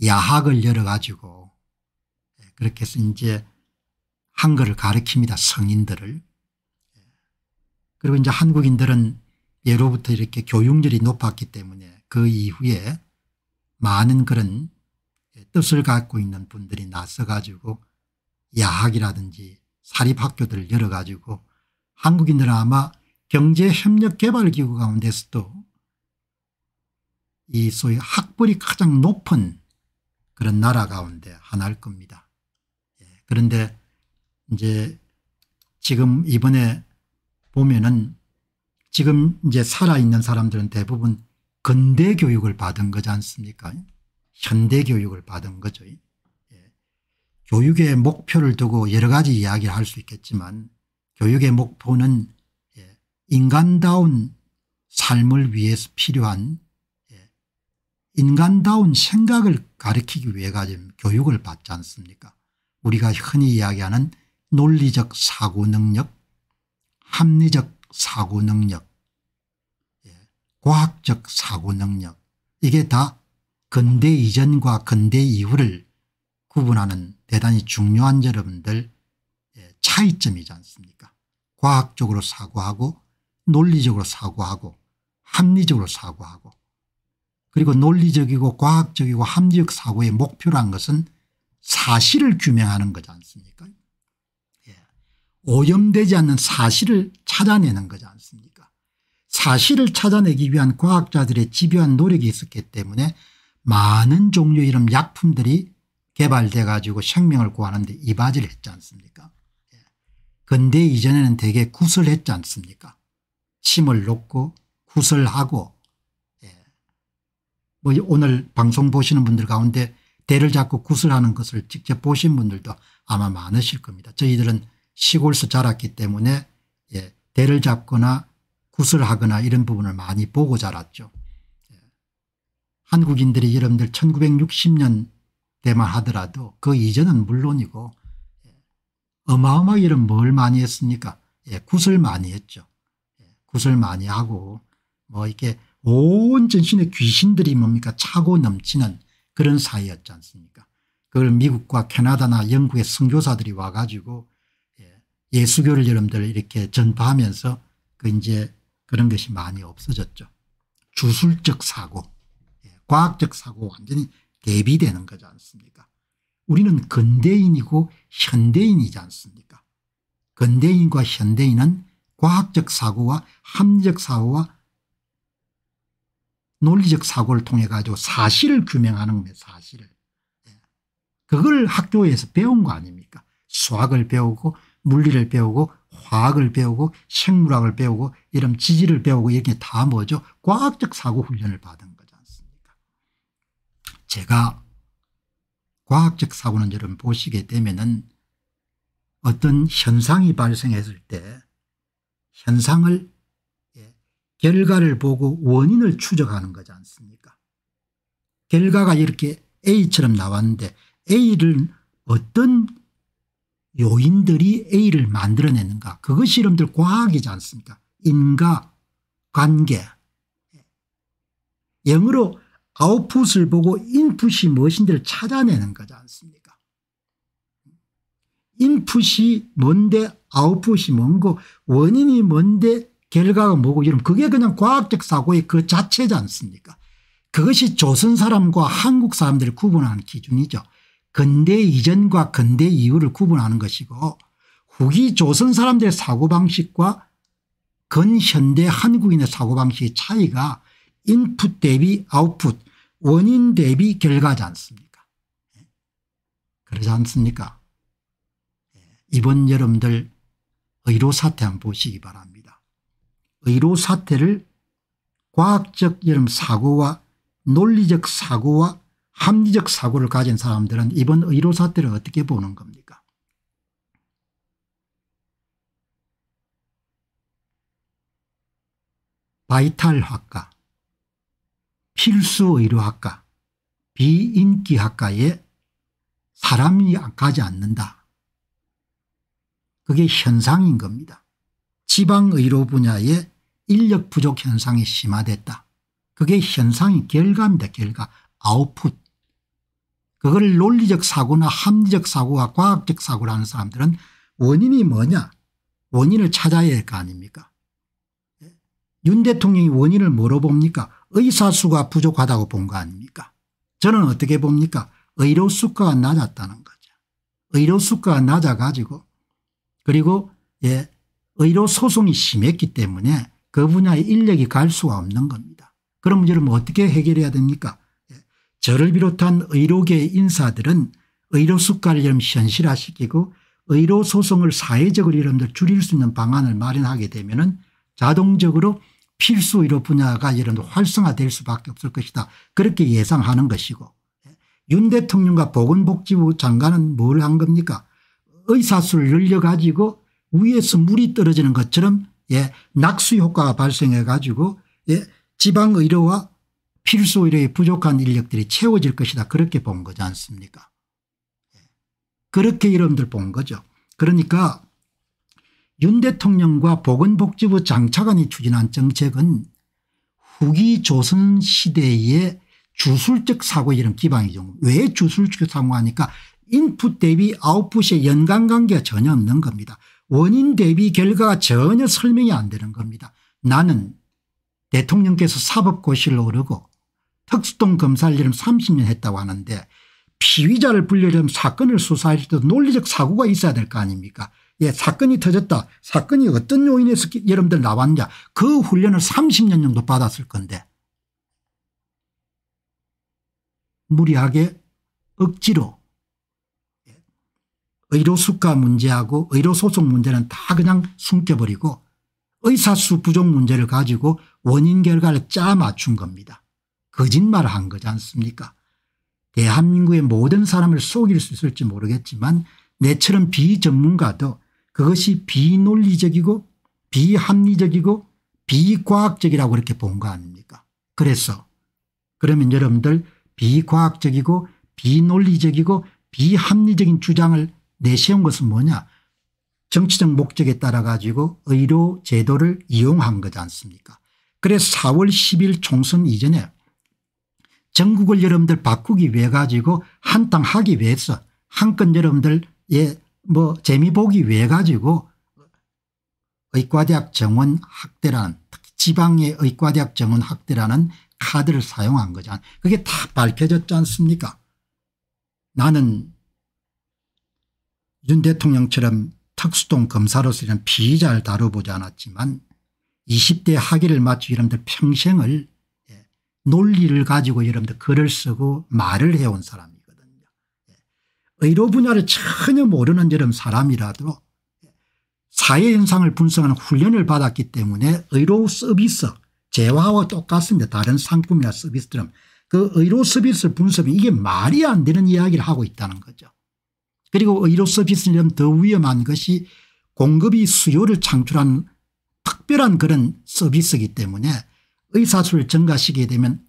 야학을 열어가지고 예, 그렇게 해서 이제 한글을 가르칩니다. 성인들을. 예. 그리고 이제 한국인들은 예로부터 이렇게 교육열이 높았기 때문에 그 이후에 많은 그런 예, 뜻을 갖고 있는 분들이 나서 가지고 야학이라든지 사립학교들을 열어가지고 한국인들은 아마 경제협력개발기구 가운데서도 이 소위 학벌이 가장 높은 그런 나라 가운데 하나일 겁니다. 예. 그런데 이제 지금 이번에 보면은 지금 이제 살아있는 사람들은 대부분 근대 교육을 받은 거지 않습니까? 현대 교육을 받은 거죠. 교육의 목표를 두고 여러 가지 이야기를 할 수 있겠지만 교육의 목표는 예, 인간다운 삶을 위해서 필요한 예, 인간다운 생각을 가르치기 위해 가지고 교육을 받지 않습니까 우리가 흔히 이야기하는 논리적 사고능력 합리적 사고능력 예, 과학적 사고능력 이게 다 근대 이전과 근대 이후를 구분하는 대단히 중요한 여러분들 예, 차이점이지 않습니까 과학적으로 사고하고 논리적으로 사고하고 합리적으로 사고하고 그리고 논리적이고 과학적이고 합리적 사고의 목표란 것은 사실을 규명하는 거지 않습니까 예. 오염되지 않는 사실을 찾아내는 거지 않습니까 사실을 찾아내기 위한 과학자들의 집요한 노력이 있었기 때문에 많은 종류의 이런 약품들이 개발돼 가지고 생명을 구하는데 이바지를 했지 않습니까 예. 근데 이전에는 되게 구슬 했지 않습니까 침을 놓고 구슬 하고 예. 뭐 오늘 방송 보시는 분들 가운데 대를 잡고 구슬 하는 것을 직접 보신 분들도 아마 많으실 겁니다. 저희들은 시골서 자랐기 때문에 예, 대를 잡거나 구슬 하거나 이런 부분을 많이 보고 자랐죠. 예. 한국인들이 여러분들 1960년 때만 하더라도 그 이전은 물론이고 예, 어마어마하게 이런 뭘 많이 했습니까 예, 굿을 많이 했죠. 예, 굿을 많이 하고 뭐 이렇게 온전신의 귀신들이 뭡니까 차고 넘치는 그런 사이였지 않습니까 그걸 미국과 캐나다나 영국의 선교사들이 와가지고 예, 수교를 여러분들 이렇게 전파하면서 그 이제 그런 것이 많이 없어졌죠. 주술적 사고 예, 과학적 사고 완전히 대비되는 거지 않습니까? 우리는 근대인이고 현대인이지 않습니까? 근대인과 현대인은 과학적 사고와 합리적 사고와 논리적 사고를 통해 가지고 사실을 규명하는 겁니다. 사실을. 예. 그걸 학교에서 배운 거 아닙니까? 수학을 배우고 물리를 배우고 화학을 배우고 생물학을 배우고 이런 지질을 배우고 이게 다 뭐죠? 과학적 사고 훈련을 받은 제가 과학적 사고는 여러분 보시게 되면은 어떤 현상이 발생했을 때 현상을 예, 결과를 보고 원인을 추적하는 거지 않습니까 결과가 이렇게 A처럼 나왔는데 A를 어떤 요인들이 A를 만들어내는가 그것이 여러분들 과학이지 않습니까 인과 관계 영어로 아웃풋을 보고 인풋이 무엇인지를 찾아내는 거지 않습니까? 인풋이 뭔데 아웃풋이 뭔고 원인이 뭔데 결과가 뭐고 이런 그게 그냥 과학적 사고의 그 자체지 않습니까? 그것이 조선 사람과 한국 사람들을 구분하는 기준이죠. 근대 이전과 근대 이후를 구분하는 것이고 후기 조선 사람들의 사고방식과 근현대 한국인의 사고방식의 차이가 인풋 대비 아웃풋 원인 대비 결과지 않습니까? 예? 그러지 않습니까? 예. 이번 여러들 의료 사태 한번 보시기 바랍니다. 의료 사태를 과학적 여름 사고와 논리적 사고와 합리적 사고를 가진 사람들은 이번 의료 사태를 어떻게 보는 겁니까? 바이탈 학과 필수의료학과 비인기학과에 사람이 가지 않는다. 그게 현상인 겁니다. 지방의료 분야에 인력 부족 현상이 심화됐다. 그게 현상이 결과입니다. 결과 아웃풋. 그걸 논리적 사고나 합리적 사고와 과학적 사고라는 사람들은 원인이 뭐냐 원인을 찾아야 할 거 아닙니까 예? 윤 대통령이 원인을 물어봅니까 의사수가 부족하다고 본 거 아닙니까 저는 어떻게 봅니까 의료수가가 낮았다는 거죠. 의료수가가 낮아가지고 그리고 예 의료소송이 심했기 때문에 그 분야의 인력이 갈 수가 없는 겁니다. 그런 문제를 어떻게 해결해야 됩니까 예. 저를 비롯한 의료계 인사들은 의료수가를 좀 현실화시키고 의료소송을 사회적으로 이름들 줄일 수 있는 방안을 마련하게 되면 은 자동적으로 필수 의료 분야가 이런 활성화될 수밖에 없을 것이다. 그렇게 예상하는 것이고 예. 윤 대통령과 보건복지부 장관은 뭘 한 겁니까 의사수를 늘려 가지고 위에서 물이 떨어지는 것처럼 예, 낙수 효과가 발생해 가지고 예, 지방의료와 필수의료의 부족한 인력들이 채워질 것이다 그렇게 본 거지 않습니까 예. 그렇게 여러분들본 거죠. 그러니까 윤 대통령과 보건복지부 장차관이 추진한 정책은 후기 조선시대의 주술적 사고 이런 기반이죠. 왜 주술적 사고하니까 인풋 대비 아웃풋의 연관관계가 전혀 없는 겁니다. 원인 대비 결과가 전혀 설명이 안 되는 겁니다. 나는 대통령께서 사법고시를 오르고 특수동 검사를 이름 30년 했다고 하는데 피의자를 불려면 사건을 수사할 때도 논리적 사고가 있어야 될 거 아닙니까 예, 사건이 터졌다. 사건이 어떤 요인에서 여러분들 나왔냐. 그 훈련을 30년 정도 받았을 건데 무리하게 억지로 의료수가 문제하고 의료소송 문제는 다 그냥 숨겨버리고 의사수 부족 문제를 가지고 원인 결과를 짜 맞춘 겁니다. 거짓말을 한 거지 않습니까 대한민국의 모든 사람을 속일 수 있을지 모르겠지만 내처럼 비전문가도 그것이 비논리적이고 비합리적이고 비과학적이라고 이렇게본 거 아닙니까 그래서 그러면 여러분들 비과학적이고 비논리적이고 비합리적인 주장을 내세운 것은 뭐냐 정치적 목적에 따라 가지고 의료 제도를 이용한 거지 않습니까 그래서 4월 10일 총선 이전에 전국을 여러분들 바꾸기 위해 가지고 한 땅 하기 위해서 한 건 여러분들의 뭐 재미 보기 위해 가지고 의과대학 정원 확대라는 특히 지방의 의과대학 정원 확대라는 카드를 사용한 거잖아. 그게 다 밝혀졌지 않습니까? 나는 윤 대통령처럼 특수동 검사로서 이런 피의자를 다뤄보지 않았지만 20대 학위를 마치 여러분들 평생을 예, 논리를 가지고 여러분들 글을 쓰고 말을 해온 사람입니다. 의료 분야를 전혀 모르는 여름 사람이라도 사회 현상을 분석하는 훈련을 받았기 때문에 의료 서비스 재화와 똑같습니다. 다른 상품이나 서비스들은 그 의료 서비스 를 분석이 이게 말이 안 되는 이야기를 하고 있다는 거죠. 그리고 의료 서비스는 더 위험한 것이 공급이 수요를 창출한 특별한 그런 서비스이기 때문에 의사수를 증가시키게 되면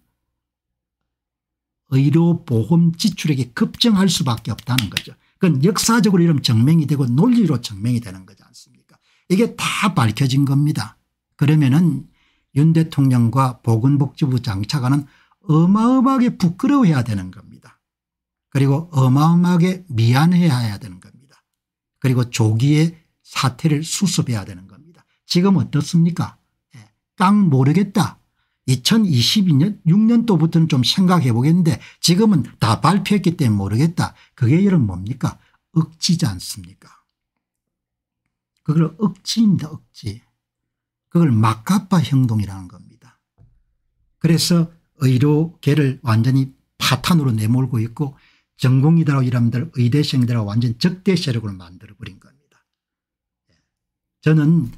의료보험 지출액이 급증할 수밖에 없다는 거죠. 그건 역사적으로 이런 증명이 되고 논리로 증명이 되는 거지 않습니까 이게 다 밝혀진 겁니다. 그러면은 윤 대통령과 보건복지부 장차관은 어마어마하게 부끄러워해야 되는 겁니다. 그리고 어마어마하게 미안해야 되는 겁니다. 그리고 조기에 사태를 수습해야 되는 겁니다. 지금 어떻습니까? 딱 예, 모르겠다. 2022년 6년도부터는 좀 생각해 보겠는데 지금은 다 발표했기 때문에 모르겠다. 그게 이런 뭡니까 억지지 않습니까 그걸 억지입니다 억지. 그걸 막가파 행동이라는 겁니다. 그래서 의료계를 완전히 파탄으로 내몰고 있고 전공이다라고 이러들 의대생들하고 완전 적대 세력을 만들어버린 겁니다. 예. 저는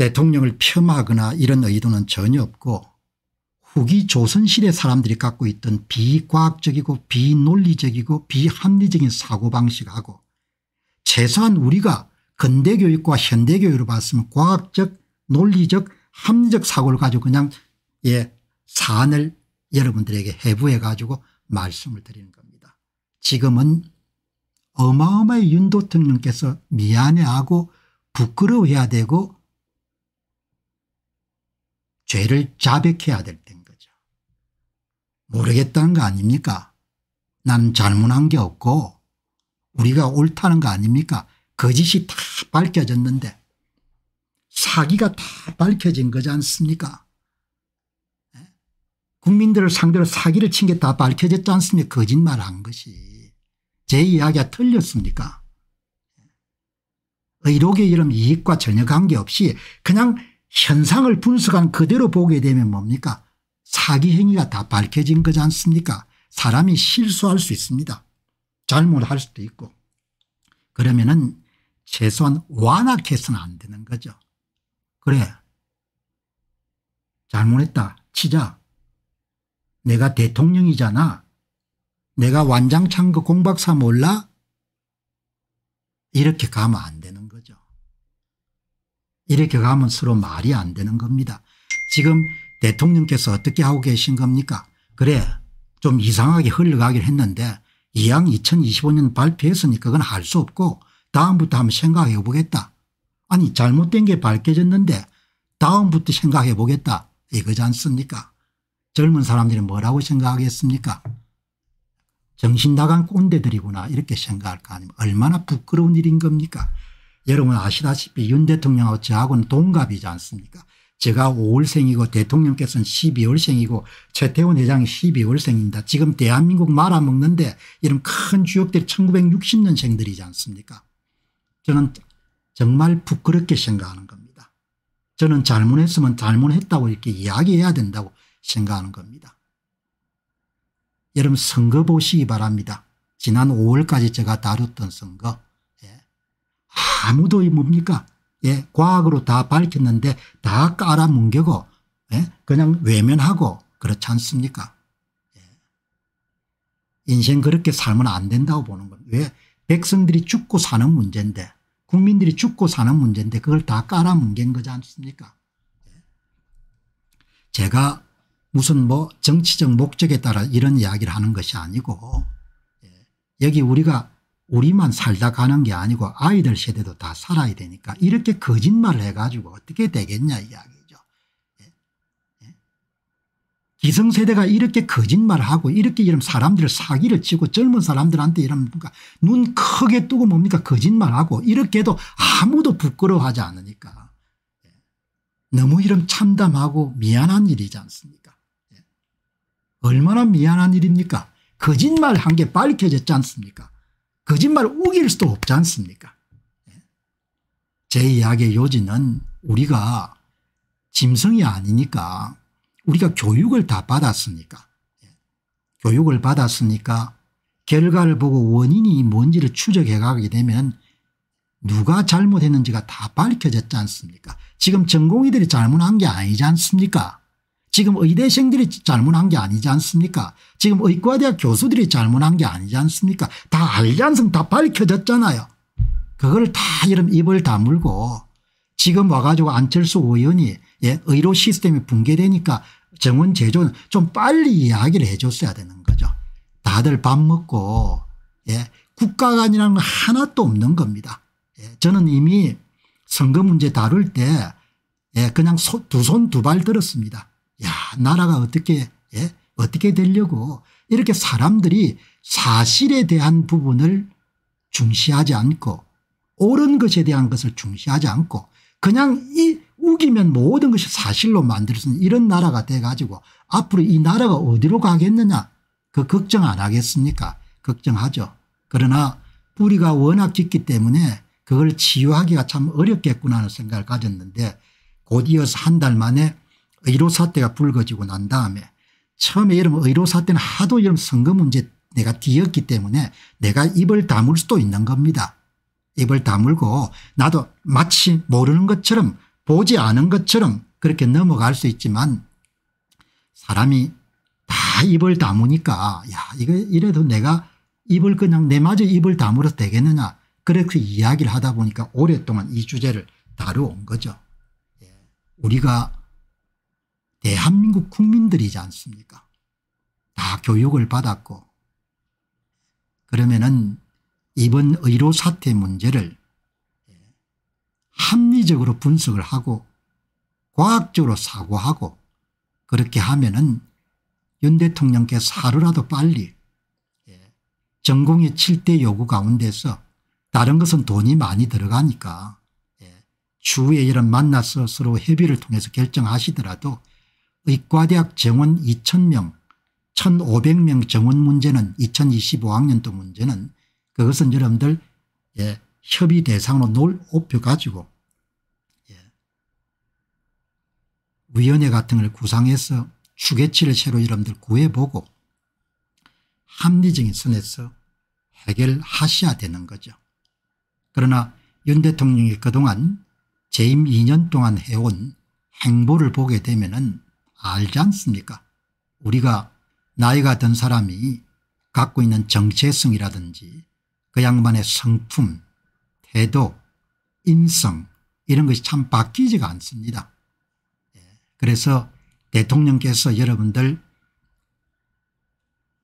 대통령을 폄하하거나 이런 의도는 전혀 없고 후기 조선시대 사람들이 갖고 있던 비과학적이고 비논리적이고 비합리적인 사고방식하고 최소한 우리가 근대교육과 현대교육으로 봤으면 과학적 논리적 합리적 사고를 가지고 그냥 예 사안을 여러분들에게 해부해 가지고 말씀을 드리는 겁니다. 지금은 어마어마의 윤도특령께서 미안해하고 부끄러워해야 되고 죄를 자백해야 될 때인 거죠. 모르겠다는 거 아닙니까? 난 잘못한 게 없고 우리가 옳다는 거 아닙니까? 거짓이 다 밝혀졌는데 사기가 다 밝혀진 거지 않습니까? 예? 국민들을 상대로 사기를 친 게 다 밝혀졌지 않습니까? 거짓말한 것이. 제 이야기가 틀렸습니까? 예? 의록에 이름 이익과 전혀 관계없이 그냥 현상을 분석한 그대로 보게 되면 뭡니까 사기 행위가 다 밝혀진 거지 않습니까 사람이 실수할 수 있습니다 잘못할 수도 있고 그러면은 최소한 완악해서는 안 되는 거죠 그래 잘못했다 치자 내가 대통령이잖아 내가 완장창 그 공박사 몰라 이렇게 가면 안 되는 이렇게 가면 서로 말이 안 되는 겁니다. 지금 대통령께서 어떻게 하고 계신 겁니까 그래 좀 이상하게 흘러가긴 했는데 이왕 2025년 발표했으니까 그건 할 수 없고 다음부터 한번 생각해 보겠다. 아니 잘못된 게 밝혀졌는데 다음부터 생각해 보겠다 이거지 않습니까 젊은 사람들이 뭐라고 생각하겠습니까 정신 나간 꼰대들이구나 이렇게 생각할 거 아닙니까 얼마나 부끄러운 일인 겁니까 여러분 아시다시피 윤 대통령하고 저하고는 동갑이지 않습니까 제가 5월생이고 대통령께서는 12월생이고 최태원 회장이 12월생입니다. 지금 대한민국 말아먹는데 이런 큰주역들 1960년생들이지 않습니까 저는 정말 부끄럽게 생각하는 겁니다. 저는 잘못했으면 잘못했다고 이렇게 이야기해야 된다고 생각하는 겁니다. 여러분 선거 보시기 바랍니다. 지난 5월까지 제가 다뤘던 선거 아무도 뭡니까 예 과학으로 다 밝혔는데 다 깔아뭉개고 예? 그냥 외면하고 그렇지 않습니까 예. 인생 그렇게 살면 안 된다고 보는 겁니다. 왜 백성들이 죽고 사는 문제인데 국민들이 죽고 사는 문제인데 그걸 다 깔아뭉갠 거지 않습니까 예. 제가 무슨 뭐 정치적 목적에 따라 이런 이야기를 하는 것이 아니고 예, 여기 우리가 우리만 살다 가는 게 아니고 아이들 세대도 다 살아야 되니까 이렇게 거짓말을 해가지고 어떻게 되겠냐 이야기죠. 예? 예? 기성세대가 이렇게 거짓말을 하고 이렇게 이런 사람들을 사기를 치고 젊은 사람들한테 이런 그러눈 그러니까 크게 뜨고 뭡니까 거짓말하고 이렇게 도 아무도 부끄러워하지 않으니까 예? 너무 이런 참담하고 미안한 일이지 않습니까 예. 얼마나 미안한 일입니까 거짓말 한 게 밝혀졌지 않습니까 거짓말을 우길 수도 없지 않습니까? 예? 제 이야기의 요지는 우리가 짐승이 아니니까 우리가 교육을 다 받았으니까 예? 교육을 받았으니까 결과를 보고 원인이 뭔지를 추적해 가게 되면 누가 잘못했는지가 다 밝혀졌지 않습니까 지금 전공의들이 잘못한 게 아니지 않습니까 지금 의대생들이 잘못한 게 아니지 않습니까 지금 의과대학 교수들이 잘못한 게 아니지 않습니까 다 알지 않습다 밝혀졌잖아요 그걸 다 이런 입을 다물고 지금 와가지고 안철수 의원이 예, 의료 시스템이 붕괴되니까 정원 제조는 좀 빨리 이야기를 해줬어야 되는 거죠. 다들 밥 먹고 예, 국가관이라는 건 하나도 없는 겁니다. 예, 저는 이미 선거 문제 다룰 때 예, 그냥 두 손 두 발 들었습니다. 야 나라가 어떻게 예? 어떻게 되려고 이렇게 사람들이 사실에 대한 부분을 중시하지 않고 옳은 것에 대한 것을 중시하지 않고 그냥 이 우기면 모든 것이 사실로 만들어진 이런 나라가 돼가지고 앞으로 이 나라가 어디로 가겠느냐 그 걱정 안 하겠습니까 걱정하죠 그러나 뿌리가 워낙 깊기 때문에 그걸 치유하기가 참 어렵겠구나 하는 생각을 가졌는데 곧이어서 한 달 만에 의료 사태가 불거지고 난 다음에 처음에 여러분 의료 사태는 하도 여러분 선거 문제 내가 뒤였기 때문에 내가 입을 다물 수도 있는 겁니다. 입을 다물고 나도 마치 모르는 것처럼 보지 않은 것처럼 그렇게 넘어갈 수 있지만 사람이 다 입을 다무니까 야 이거 이래도 내가 입을 그냥 내마저 입을 다물어서 되겠느냐 그렇게 이야기를 하다 보니까 오랫동안 이 주제를 다루온 어 거죠. 예. 우리가 대한민국 국민들이지 않습니까? 다 교육을 받았고 그러면은 이번 의료 사태 문제를 예, 합리적으로 분석을 하고 과학적으로 사고하고 그렇게 하면은 윤 대통령께서 하루라도 빨리 예, 전공의 7대 요구 가운데서 다른 것은 돈이 많이 들어가니까 추후에 예, 이런 만나서 서로 협의를 통해서 결정하시더라도 의과대학 정원 2000명 1500명 정원 문제는 2025학년도 문제는 그것은 여러분들 예, 협의 대상으로 놓을 높여 가지고 예, 위원회 같은 걸 구상해서 추계치를 새로 여러분들 구해보고 합리적인 선에서 해결하셔야 되는 거죠. 그러나 윤 대통령이 그동안 재임 2년 동안 해온 행보를 보게 되면 은 알지 않습니까 우리가 나이가 든 사람이 갖고 있는 정체성이라든지 그 양반의 성품 태도 인성 이런 것이 참 바뀌지가 않습니다. 예, 그래서 대통령께서 여러분들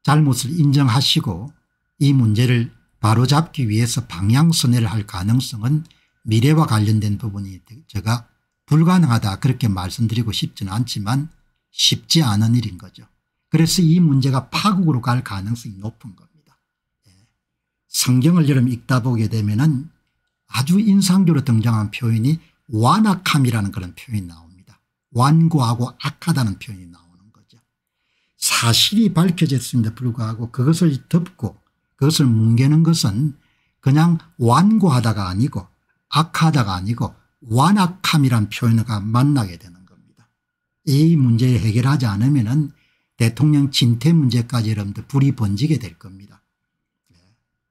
잘못을 인정하시고 이 문제를 바로잡기 위해서 방향선회를 할 가능성은 미래와 관련된 부분이 제가 불가능하다 그렇게 말씀드리고 싶지는 않지만 쉽지 않은 일인 거죠. 그래서 이 문제가 파국으로 갈 가능성이 높은 겁니다. 예. 성경을 여러분 읽다 보게 되면 아주 인상적으로 등장한 표현이 완악함이라는 그런 표현이 나옵니다. 완고하고 악하다는 표현이 나오는 거죠. 사실이 밝혀졌음에도 불구하고 그것을 덮고 그것을 뭉개는 것은 그냥 완고하다가 아니고 악하다가 아니고 완악함이란 표현과 만나게 되는 이 문제 해결하지 않으면 대통령 진퇴 문제까지 여러분들 불이 번지게 될 겁니다. 네.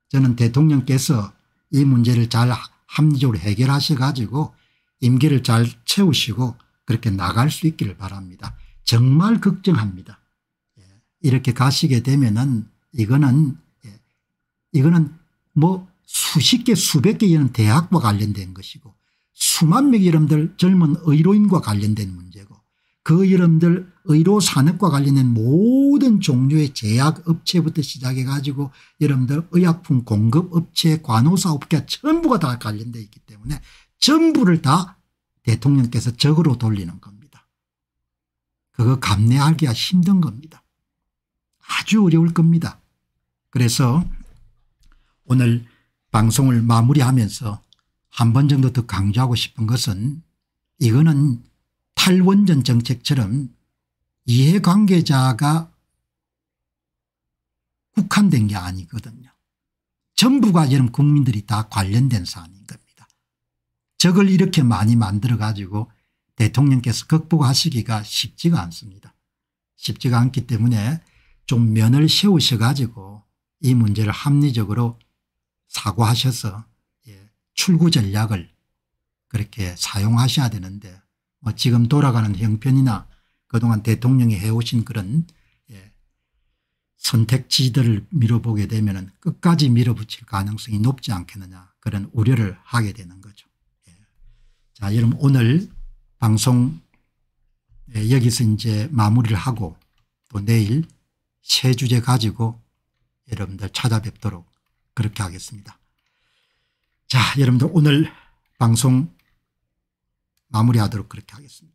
저는 대통령께서 이 문제를 잘 합리적으로 해결하셔 가지고 임기를 잘 채우시고 그렇게 나갈 수 있기를 바랍니다. 정말 걱정합니다. 예. 이렇게 가시게 되면은 이거는 예. 이거는 뭐 수십 개 수백 개이 대학과 관련된 것이고 수만 명의 여러분들 젊은 의료인과 관련된 문제고 그 이름들 의료 산업과 관련된 모든 종류의 제약업체부터 시작해 가지고 여러분들 의약품 공급업체 관호사업계 전부가 다 관련되어 있기 때문에 전부를 다 대통령께서 적으로 돌리는 겁니다. 그거 감내하기가 힘든 겁니다. 아주 어려울 겁니다. 그래서 오늘 방송을 마무리하면서 한 번 정도 더 강조하고 싶은 것은 이거는 탈원전 정책처럼 이해관계자가 국한된 게 아니거든요. 전부가 여러분 국민들이 다 관련된 사안인 겁니다. 적을 이렇게 많이 만들어 가지고 대통령께서 극복하시기가 쉽지가 않습니다. 쉽지가 않기 때문에 좀 면을 세우셔 가지고 이 문제를 합리적으로 사고하셔서 예, 출구 전략을 그렇게 사용하셔야 되는데 어, 지금 돌아가는 형편이나 그동안 대통령이 해오신 그런 예, 선택지들을 밀어보게 되면 끝까지 밀어붙일 가능성이 높지 않겠느냐 그런 우려를 하게 되는 거죠. 예. 자 여러분 오늘 방송 예, 여기서 이제 마무리를 하고 또 내일 새 주제 가지고 여러분들 찾아뵙도록 그렇게 하겠습니다. 자 여러분들 오늘 방송 마무리하도록 그렇게 하겠습니다.